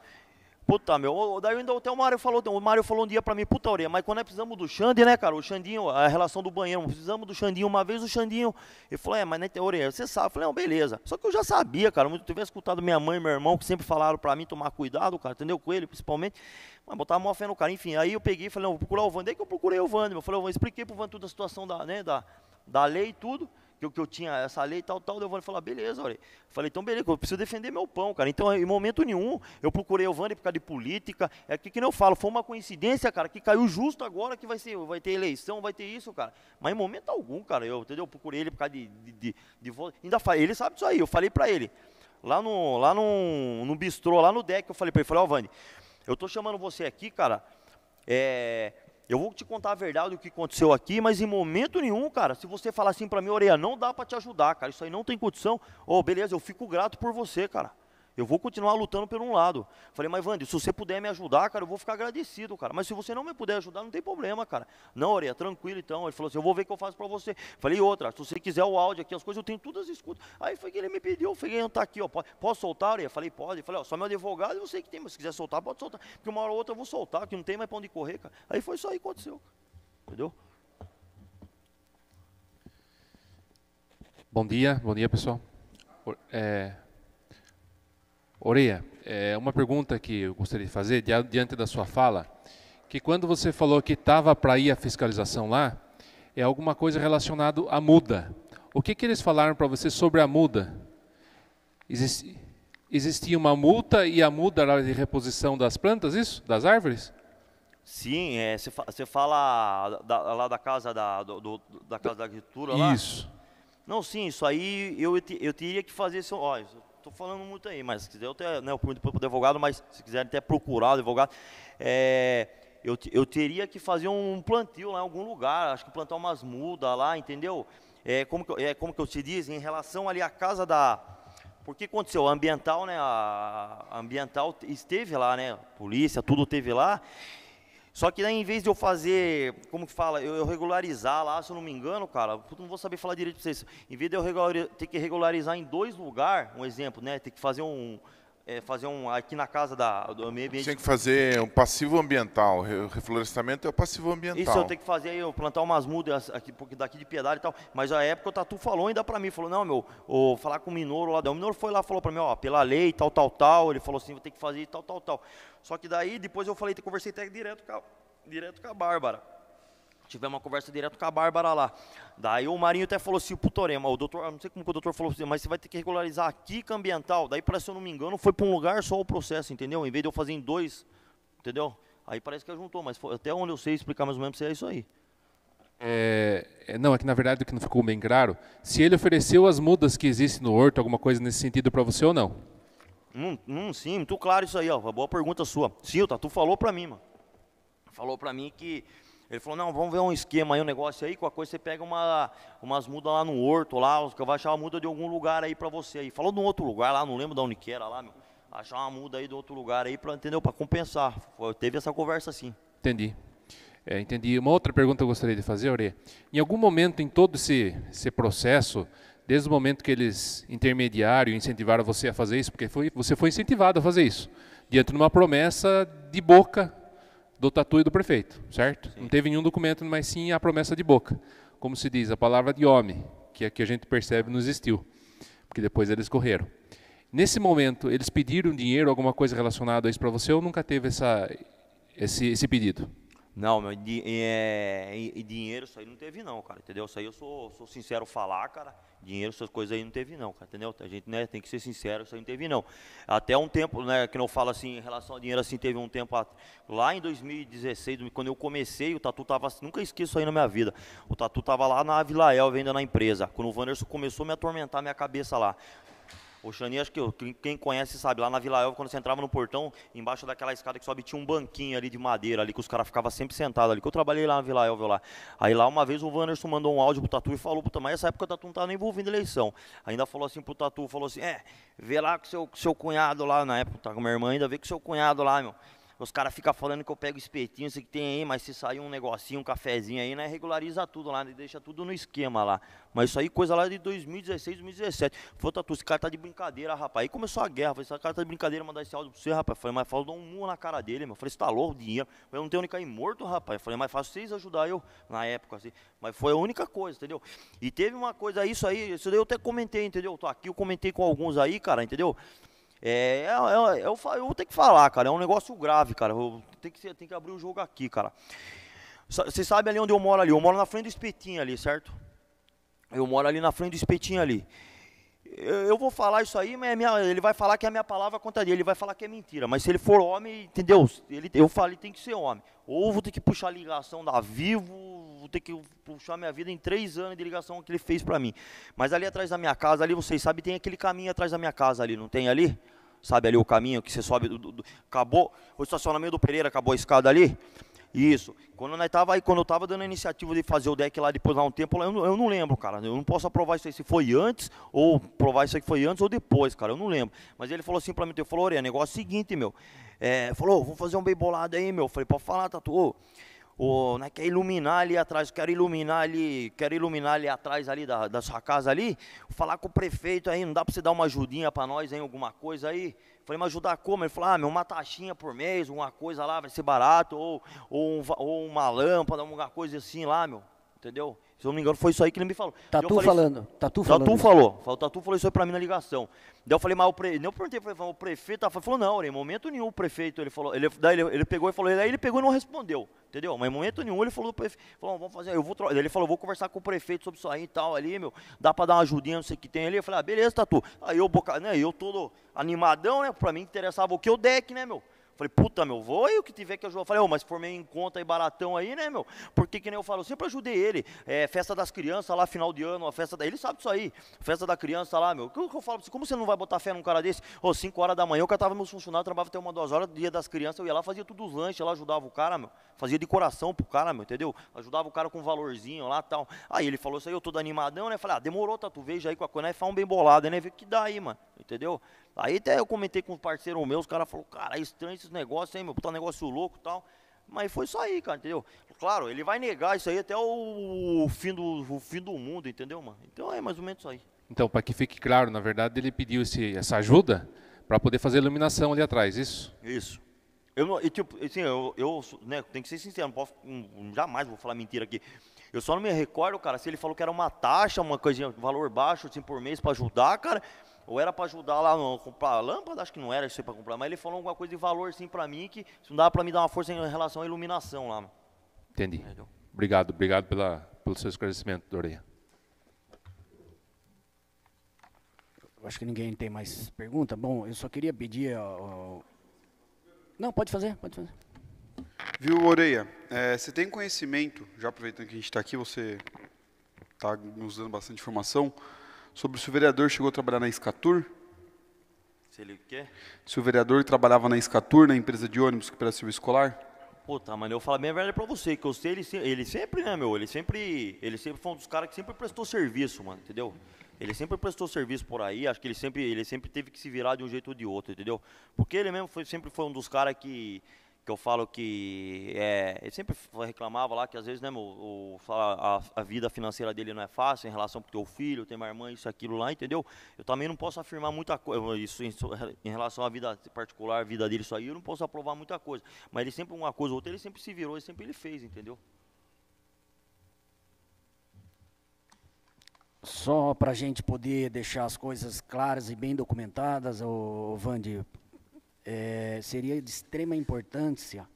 puta meu, daí ainda até o Mário falou, o Mário falou um dia pra mim, puta orelha, mas quando nós precisamos do Xande, né, cara? O Xandinho, a relação do banheiro, precisamos do Xandinho, uma vez o Xandinho. Ele falou, é, mas não né, orelha, você sabe, eu falei, não, beleza. Só que eu já sabia, cara, muito tivesse escutado minha mãe e meu irmão, que sempre falaram pra mim tomar cuidado, cara, entendeu? Com ele, principalmente. Mas botava uma fé no cara, enfim. Aí eu peguei e falei, não, vou procurar o Vander, que eu procurei o Vander. Eu falei, eu expliquei pro Vander toda a situação da, né, da, da lei e tudo que eu, que eu tinha essa lei e tal, tal. Daí o Evandro falou, ah, beleza, olha. falei, então beleza, eu preciso defender meu pão, cara. Então, em momento nenhum, eu procurei o Evandro por causa de política. É que, que nem eu falo, foi uma coincidência, cara, que caiu justo agora que vai, ser, vai ter eleição, vai ter isso, cara. Mas em momento algum, cara, eu, entendeu? Eu procurei ele por causa de, de, de, de voto. Ainda falei, ele sabe disso aí, eu falei pra ele. Lá no, lá no, no bistrô, lá no deck, eu falei pra ele, falei, ó, oh, Vani, eu tô chamando você aqui, cara, é, eu vou te contar a verdade do que aconteceu aqui, mas em momento nenhum, cara, se você falar assim para mim, Oreia, não dá para te ajudar, cara, isso aí não tem condição. Ô, oh, beleza, eu fico grato por você, cara. Eu vou continuar lutando por um lado. Falei, mas Wander, se você puder me ajudar, cara, eu vou ficar agradecido, cara. Mas se você não me puder ajudar, não tem problema, cara. Não, Oreia, tranquilo então. Ele falou assim, eu vou ver o que eu faço para você. Falei, outra, se você quiser o áudio aqui, as coisas, eu tenho todas escutas. Aí foi que ele me pediu, eu falei, tá aqui, ó, posso soltar, Oreia? Falei, pode. Falei, ó, só meu advogado, eu sei que tem, mas se quiser soltar, pode soltar. Porque uma hora ou outra eu vou soltar, que não tem mais pra onde correr, cara. Aí foi isso aí que aconteceu, entendeu? Bom dia, bom dia, pessoal. É, Oreia, é uma pergunta que eu gostaria de fazer diante da sua fala, que quando você falou que estava para ir a fiscalização lá, é alguma coisa relacionada à muda. O que, que eles falaram para você sobre a muda? Existe, existia uma multa e a muda era de reposição das plantas, isso? Das árvores? Sim, é, você é, fala da, lá da casa da, do, do, da casa da agricultura lá. Isso. Não, sim, isso aí eu, eu teria que fazer isso. Ó, estou falando muito aí, mas se quiser eu tenho né, o depois para o advogado, mas se quiser até procurar o advogado, é, eu, eu teria que fazer um plantio lá em algum lugar, acho que plantar umas mudas lá, entendeu? É, como, que, é, como que eu te diz, em relação ali à casa da... Porque aconteceu, a ambiental, né, a, a ambiental esteve lá, né, a polícia, tudo esteve lá, só que daí, em vez de eu fazer, como que fala, eu, regularizar lá, se eu não me engano, cara, não vou saber falar direito pra vocês. Em vez de eu ter que regularizar em dois lugares, um exemplo, né, ter que fazer um, é, fazer um aqui na casa da, do meio ambiente. Tem que fazer um passivo ambiental. O reflorestamento é o passivo ambiental. Isso eu tenho que fazer, eu plantar umas mudas aqui, porque daqui de piedade e tal. Mas a época o Tatu falou ainda para mim, falou, não, meu, ou falar com o Minoro lá. O Minoro foi lá falou para mim, ó, pela lei, tal, tal, tal. Ele falou assim, vou ter que fazer tal, tal, tal. Só que daí depois eu falei, conversei até direto com a, direto com a Bárbara. Tivemos uma conversa direto com a Bárbara lá. Daí o Marinho até falou assim, o putorema o doutor, não sei como que o doutor falou assim, mas você vai ter que regularizar a quica ambiental. Daí parece, se eu não me engano, foi para um lugar só o processo, entendeu? Em vez de eu fazer em dois, entendeu? Aí parece que juntou, mas foi, até onde eu sei explicar mais ou menos se é isso aí. É, é, não, é que na verdade o que não ficou bem claro, se ele ofereceu as mudas que existem no horto, alguma coisa nesse sentido para você ou não? Hum, hum, sim, muito claro isso aí, ó. Boa pergunta sua. Sim, o Tatu falou para mim, mano. Falou para mim que ele falou, não, vamos ver um esquema aí, um negócio aí, com a coisa você pega uma, umas mudas lá no horto, lá, que eu vou achar uma muda de algum lugar aí para você aí. Falou de um outro lugar lá, não lembro da onde que era lá, meu. Achar uma muda aí de outro lugar aí para entendeu, para compensar. Foi, teve essa conversa assim. Entendi. É, entendi. Uma outra pergunta eu gostaria de fazer, Aure. Em algum momento em todo esse, esse processo, desde o momento que eles intermediaram, incentivaram você a fazer isso, porque foi, você foi incentivado a fazer isso, diante de uma promessa de boca do Tatu e do prefeito, certo? Sim. Não teve nenhum documento, mas sim a promessa de boca. Como se diz, a palavra de homem, que aqui é a gente percebe não existiu, porque depois eles correram. Nesse momento, eles pediram dinheiro, alguma coisa relacionada a isso para você, ou nunca teve essa, esse, esse pedido? Não, meu, é, e, e dinheiro, isso aí não teve não, cara, entendeu? Isso aí eu sou, sou sincero falar, cara. Dinheiro, essas coisas aí não teve não, cara, entendeu? A gente né, tem que ser sincero, isso aí não teve não. Até um tempo, né, que não fala assim, em relação ao dinheiro, assim, teve um tempo lá em 2016, quando eu comecei, o Tatu tava, nunca esqueço aí na minha vida, o Tatu tava lá na Vila Elva, ainda na empresa, quando o Wanderson começou a me atormentar a minha cabeça lá. O Xani, acho que eu, quem conhece sabe, lá na Vila Elva, quando você entrava no portão, embaixo daquela escada que sobe, tinha um banquinho ali de madeira ali, que os caras ficavam sempre sentados ali, que eu trabalhei lá na Vila Elva lá. Aí lá uma vez o Wanderson mandou um áudio pro Tatu e falou, puta, mas essa época o Tatu não tava nem envolvido em eleição. Ainda falou assim pro Tatu, falou assim, é, vê lá com seu, seu cunhado lá, na época, tá com minha irmã, ainda vê com seu cunhado lá, meu os caras ficam falando que eu pego espetinho, sei que tem aí, mas se sair um negocinho, um cafezinho aí, né? Regulariza tudo lá, né, deixa tudo no esquema lá. Mas isso aí, coisa lá de 2016, 2017. Falei, Tatu, esse cara tá de brincadeira, rapaz. Aí começou a guerra. Falei, esse cara tá de brincadeira mandar esse áudio pra você, rapaz. Falei, mas falou, dou um murro na cara dele, meu. Falei, você tá louco, dinheiro. Falei, eu não tenho nem cair morto, rapaz. Falei, mas faço vocês ajudar eu na época, assim. Mas foi a única coisa, entendeu? E teve uma coisa, isso aí, isso daí eu até comentei, entendeu? Tô aqui, eu comentei com alguns aí, cara, entendeu? É, é, é, eu, eu, vou ter que falar, cara. É um negócio grave, cara. Eu tenho que, tenho que abrir o jogo aqui, cara. Você sabe ali onde eu moro ali? Eu moro na frente do espetinho ali, certo? Eu moro ali na frente do espetinho ali. Eu, eu vou falar isso aí, mas é minha, ele vai falar que a minha palavra contra ele, ele vai falar que é mentira. Mas se ele for homem, entendeu? Ele, eu falei, tem que ser homem. Ou vou ter que puxar a ligação da Vivo, vou ter que puxar minha vida em três anos de ligação que ele fez para mim. Mas ali atrás da minha casa, ali vocês sabem, tem aquele caminho atrás da minha casa ali, não tem ali? sabe ali o caminho que você sobe, do, do, acabou o estacionamento do Pereira, acabou a escada ali. Isso. Quando nós tava aí, quando eu tava dando a iniciativa de fazer o deck lá depois lá um tempo, eu não, eu não lembro, cara. Eu não posso aprovar isso aí se foi antes ou provar isso aí que foi antes ou depois, cara. Eu não lembro. Mas ele falou assim pra mim, eu falou, Orena, é negócio é o seguinte, meu. É, falou, vamos fazer um bem bolado aí, meu. Eu falei, pode falar, tatuou Tá ou né, quer iluminar ali atrás, quero iluminar ali, quero iluminar ali atrás ali da, da sua casa ali, falar com o prefeito aí, não dá para você dar uma ajudinha para nós em alguma coisa aí? Falei, mas ajudar como? Ele falou, ah, meu, uma taxinha por mês, uma coisa lá, vai ser barato, ou, ou, um, ou uma lâmpada, alguma coisa assim lá, meu, entendeu? Se não me engano, foi isso aí que ele me falou. Tatu falei, falando. Tatu, falando. Tatu falou. falou. Tatu falou isso aí pra mim na ligação. Daí eu falei, mas o prefeito. Eu perguntei, falei, o prefeito tá Ele falou, não, em momento nenhum o prefeito, ele falou. Ele, daí ele, ele pegou e falou, daí ele pegou e não respondeu. Entendeu? Mas em momento nenhum ele falou do prefeito. Falou, vamos fazer. Eu vou daí ele falou, vou conversar com o prefeito sobre isso aí e tal, ali, meu. Dá pra dar uma ajudinha, não sei o que tem ali. Eu falei, ah, beleza, Tatu. Aí eu, boca, né, eu todo animadão, né? Pra mim interessava o que o deck, né, meu? Falei, puta, meu, vou e o que tiver que ajudar. Falei, oh, mas formei em conta aí baratão aí, né, meu? Porque que nem eu falo, eu sempre ajudei ele. É, festa das crianças lá, final de ano, a festa da. Ele sabe disso aí. Festa da criança lá, meu. O que eu falo pra você? Como você não vai botar fé num cara desse? Ô, oh, 5 horas da manhã, eu catava meus funcionários, trabalhava até uma, duas horas, dia das crianças, eu ia lá, fazia tudo os lanches lá, ajudava o cara, meu. Fazia de coração pro cara, meu, entendeu? Ajudava o cara com um valorzinho lá tal. Aí ele falou isso aí, eu todo animadão, né? Falei, ah, demorou, tá, tu veja aí com a coisa, né? Faz um bem bolado, né? Vê que dá aí, mano. Entendeu? Aí até eu comentei com um parceiro meu, os caras falaram, cara, é estranho esses negócios, hein, meu? Puta negócio louco e tal. Mas foi isso aí, cara, entendeu? Claro, ele vai negar isso aí até o, fim, do, o fim do mundo, entendeu, mano? Então é mais ou menos isso aí. Então, para que fique claro, na verdade, ele pediu esse, essa ajuda para poder fazer a iluminação ali atrás, isso? Isso. Eu, não, tipo, assim, eu, eu né, tenho que ser sincero, não posso, jamais vou falar mentira aqui. Eu só não me recordo, cara, se ele falou que era uma taxa, uma coisinha, valor baixo, assim, por mês para ajudar, cara ou era para ajudar lá, a comprar lâmpada, acho que não era isso para comprar, mas ele falou alguma coisa de valor assim para mim que não dava para me dar uma força em relação à iluminação lá. Entendi. Entendeu? Obrigado, obrigado pela, pelo seu esclarecimento, Doreia. Acho que ninguém tem mais pergunta. Bom, eu só queria pedir ao... Não, pode fazer, pode fazer. Viu, Oreia? É, você tem conhecimento, já aproveitando que a gente está aqui, você está nos dando bastante informação, sobre se o vereador chegou a trabalhar na Escatur. Se ele quer. Se o vereador trabalhava na Escatur, na empresa de ônibus que era serviço escolar. Puta, tá, mano, eu falo a minha verdade pra você, que eu sei, ele, ele sempre, né, meu, ele sempre, ele sempre foi um dos caras que sempre prestou serviço, mano, entendeu? Ele sempre prestou serviço por aí, acho que ele sempre, ele sempre teve que se virar de um jeito ou de outro, entendeu? Porque ele mesmo foi, sempre foi um dos caras que, que eu falo que é, ele sempre reclamava lá que às vezes né, meu, o, a, a, vida financeira dele não é fácil em relação porque o filho tem uma irmã isso aquilo lá entendeu eu também não posso afirmar muita coisa isso em, em, relação à vida particular vida dele isso aí eu não posso aprovar muita coisa mas ele sempre uma coisa ou outra ele sempre se virou e sempre ele fez entendeu só para a gente poder deixar as coisas claras e bem documentadas o Vandi é, seria de extrema importância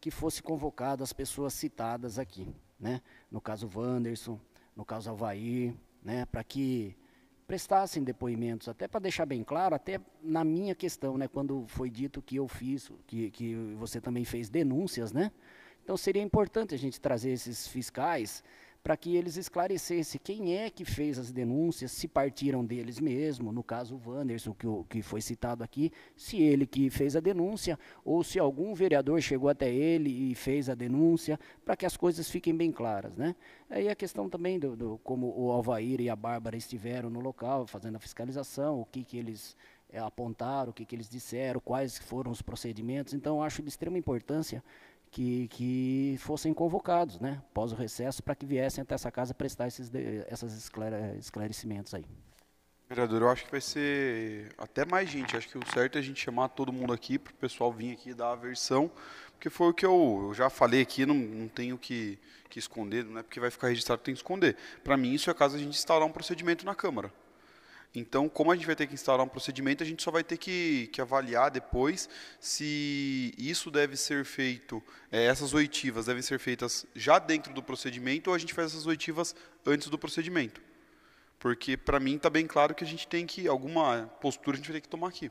que fosse convocado as pessoas citadas aqui, né? No caso Wanderson, no caso Havaí, né? Para que prestassem depoimentos, até para deixar bem claro, até na minha questão, né? Quando foi dito que eu fiz, que, que você também fez denúncias, né? Então seria importante a gente trazer esses fiscais para que eles esclarecessem quem é que fez as denúncias, se partiram deles mesmo, no caso o Wanderson, que, o, que foi citado aqui, se ele que fez a denúncia, ou se algum vereador chegou até ele e fez a denúncia, para que as coisas fiquem bem claras. Né? Aí a questão também do, do, como o Alvair e a Bárbara estiveram no local, fazendo a fiscalização, o que, que eles é, apontaram, o que, que eles disseram, quais foram os procedimentos. Então, acho de extrema importância que, que fossem convocados, né, após o recesso, para que viessem até essa casa prestar esses essas esclarecimentos aí. Vereador, eu acho que vai ser até mais gente. Acho que o certo é a gente chamar todo mundo aqui para o pessoal vir aqui dar a versão, porque foi o que eu, eu já falei aqui, não, não tenho que, que esconder, não é porque vai ficar registrado, tem que esconder. Para mim, isso é caso a gente instaurar um procedimento na Câmara. Então, como a gente vai ter que instalar um procedimento, a gente só vai ter que, que avaliar depois se isso deve ser feito, é, essas oitivas devem ser feitas já dentro do procedimento ou a gente faz essas oitivas antes do procedimento. Porque, para mim, está bem claro que a gente tem que, alguma postura a gente vai ter que tomar aqui.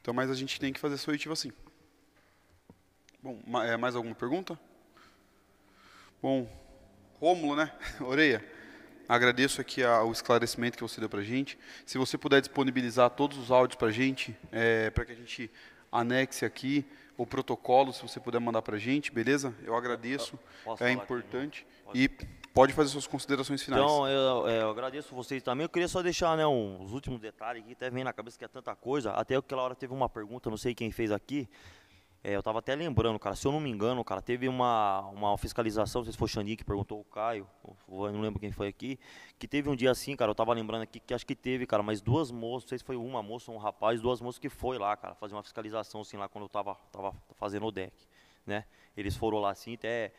Então, mas a gente tem que fazer essa oitiva assim. Bom, é, mais alguma pergunta? Bom, Rômulo, né? Oreia agradeço aqui o esclarecimento que você deu para a gente. Se você puder disponibilizar todos os áudios para a gente, é, para que a gente anexe aqui o protocolo, se você puder mandar para a gente, beleza? Eu agradeço, Posso é né? importante. Aqui, e pode fazer suas considerações finais. Então, eu, é, eu agradeço vocês também. Eu queria só deixar né, um, os últimos detalhes que até vem na cabeça que é tanta coisa. Até aquela hora teve uma pergunta, não sei quem fez aqui, é, eu tava até lembrando, cara, se eu não me engano, cara, teve uma, uma fiscalização, não sei se foi o Xani que perguntou, o Caio, eu não lembro quem foi aqui, que teve um dia assim, cara, eu tava lembrando aqui que acho que teve, cara, mas duas moças, não sei se foi uma moça ou um rapaz, duas moças que foi lá, cara, fazer uma fiscalização assim lá quando eu tava, tava fazendo o deck, né? Eles foram lá assim, até,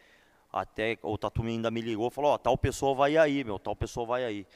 até o Tatumi ainda me ligou, falou, ó, tal pessoa vai aí, meu, tal pessoa vai aí.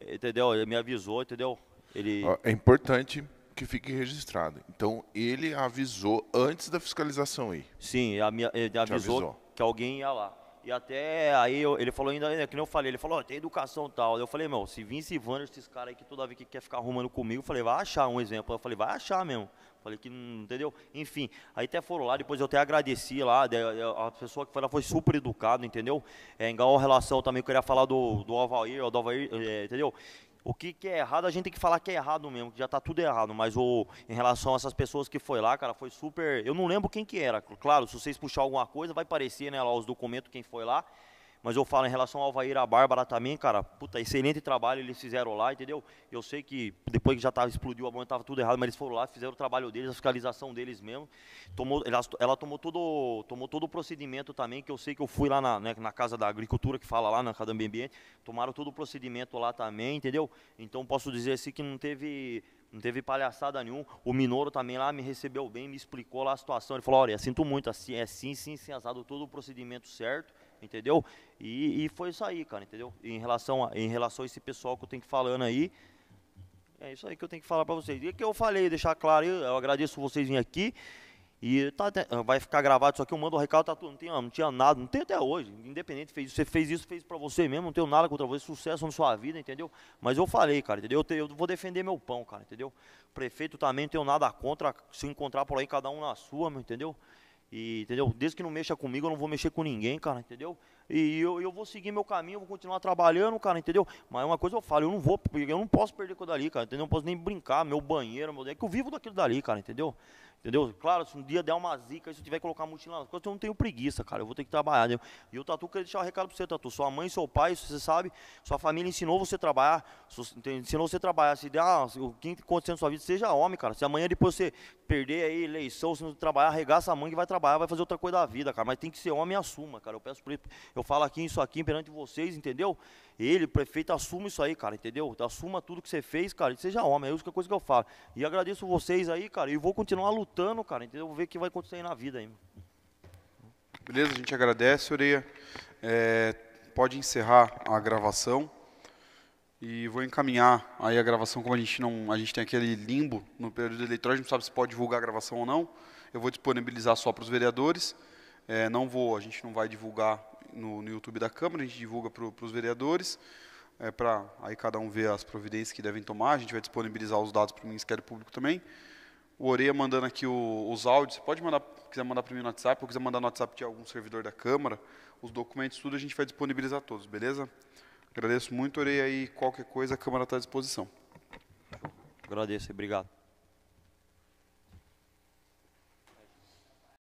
É, entendeu? Ele me avisou, entendeu? Ele... É importante que fique registrado. Então, ele avisou antes da fiscalização aí. Sim, a minha, ele avisou, avisou, que alguém ia lá. E até aí, eu, ele falou ainda, é que nem eu falei, ele falou, oh, tem educação e tal. Eu falei, meu, se Vince e Vander, esses caras aí que toda vez que quer ficar arrumando comigo, eu falei, vai achar um exemplo. Eu falei, vai achar mesmo. falei que não, entendeu? Enfim, aí até foram lá, depois eu até agradeci lá, eh, eh, a pessoa que foi lá foi super educada, entendeu? É, em relação também, eu queria falar do, do Alvair, do Alvair, é, entendeu? O que, que, é errado, a gente tem que falar que é errado mesmo, que já tá tudo errado. Mas o, em relação a essas pessoas que foi lá, cara, foi super. Eu não lembro quem que era. Claro, se vocês puxar alguma coisa, vai parecer, né, lá os documentos, quem foi lá. Mas eu falo em relação ao Alvair a Bárbara também, cara, puta, excelente trabalho eles fizeram lá, entendeu? Eu sei que depois que já tava, explodiu a bomba, estava tudo errado, mas eles foram lá, fizeram o trabalho deles, a fiscalização deles mesmo. Tomou, ela, ela tomou, todo, tomou todo o procedimento também, que eu sei que eu fui lá na, né, na Casa da Agricultura, que fala lá na Casa do Meio Ambiente, tomaram todo o procedimento lá também, entendeu? Então posso dizer assim que não teve não teve palhaçada nenhum. O Minoro também lá me recebeu bem, me explicou lá a situação. Ele falou: olha, sinto muito, assim, é sim, sim, sim, asado, todo o procedimento certo entendeu? E, e foi isso aí, cara, entendeu? Em relação, a, em relação a esse pessoal que eu tenho que falando aí, é isso aí que eu tenho que falar para vocês. E o é que eu falei, deixar claro, eu agradeço vocês virem aqui. E tá, vai ficar gravado isso aqui, eu mando o recado, tá tudo, não tinha, não tinha nada, não tem até hoje, independente, fez, você fez isso, fez para você mesmo, não tenho nada contra você, sucesso na sua vida, entendeu? Mas eu falei, cara, entendeu? Eu, eu vou defender meu pão, cara, entendeu? Prefeito também não tenho nada contra, se encontrar por aí, cada um na sua, entendeu? E, entendeu? Desde que não mexa comigo, eu não vou mexer com ninguém, cara, entendeu? E eu, eu vou seguir meu caminho, eu vou continuar trabalhando, cara, entendeu? Mas uma coisa eu falo, eu não vou, eu não posso perder aquilo dali, cara, entendeu? Não posso nem brincar, meu banheiro, meu... É que eu vivo daquilo dali, cara, entendeu? Entendeu? Claro, se um dia der uma zica, se eu tiver que colocar a mochila nas costas, eu não tenho preguiça, cara. Eu vou ter que trabalhar. E o Tatu queria deixar um recado pra você, Tatu. Sua mãe, seu pai, você sabe, sua família ensinou você a trabalhar. Ensinou você a trabalhar. Se der ah, o que aconteceu na sua vida, seja homem, cara. Se amanhã depois você perder aí eleição, se não trabalhar, arregaça a mãe e vai trabalhar, vai fazer outra coisa da vida, cara. Mas tem que ser homem e assuma, cara. Eu peço por Eu falo aqui isso aqui perante vocês, entendeu? Ele, prefeito, assuma isso aí, cara, entendeu? Assuma tudo que você fez, cara. E seja homem. É, é a única coisa que eu falo. E agradeço vocês aí, cara. E vou continuar lutando lutando, cara, entendeu? Vou ver o que vai acontecer aí na vida aí. Beleza, a gente agradece, Oreia. É, pode encerrar a gravação. E vou encaminhar aí a gravação, como a gente não. A gente tem aquele limbo no período eleitoral, a gente não sabe se pode divulgar a gravação ou não. Eu vou disponibilizar só para os vereadores. É, não vou, a gente não vai divulgar no, no YouTube da Câmara, a gente divulga para os vereadores. É, para aí cada um ver as providências que devem tomar. A gente vai disponibilizar os dados para o Ministério Público também o Oreia mandando aqui o, os áudios. Você pode mandar, quiser mandar para mim no WhatsApp, ou quiser mandar no WhatsApp de algum servidor da Câmara, os documentos, tudo a gente vai disponibilizar todos, beleza? Agradeço muito, Oreia, e qualquer coisa a Câmara está à disposição. Agradeço, obrigado.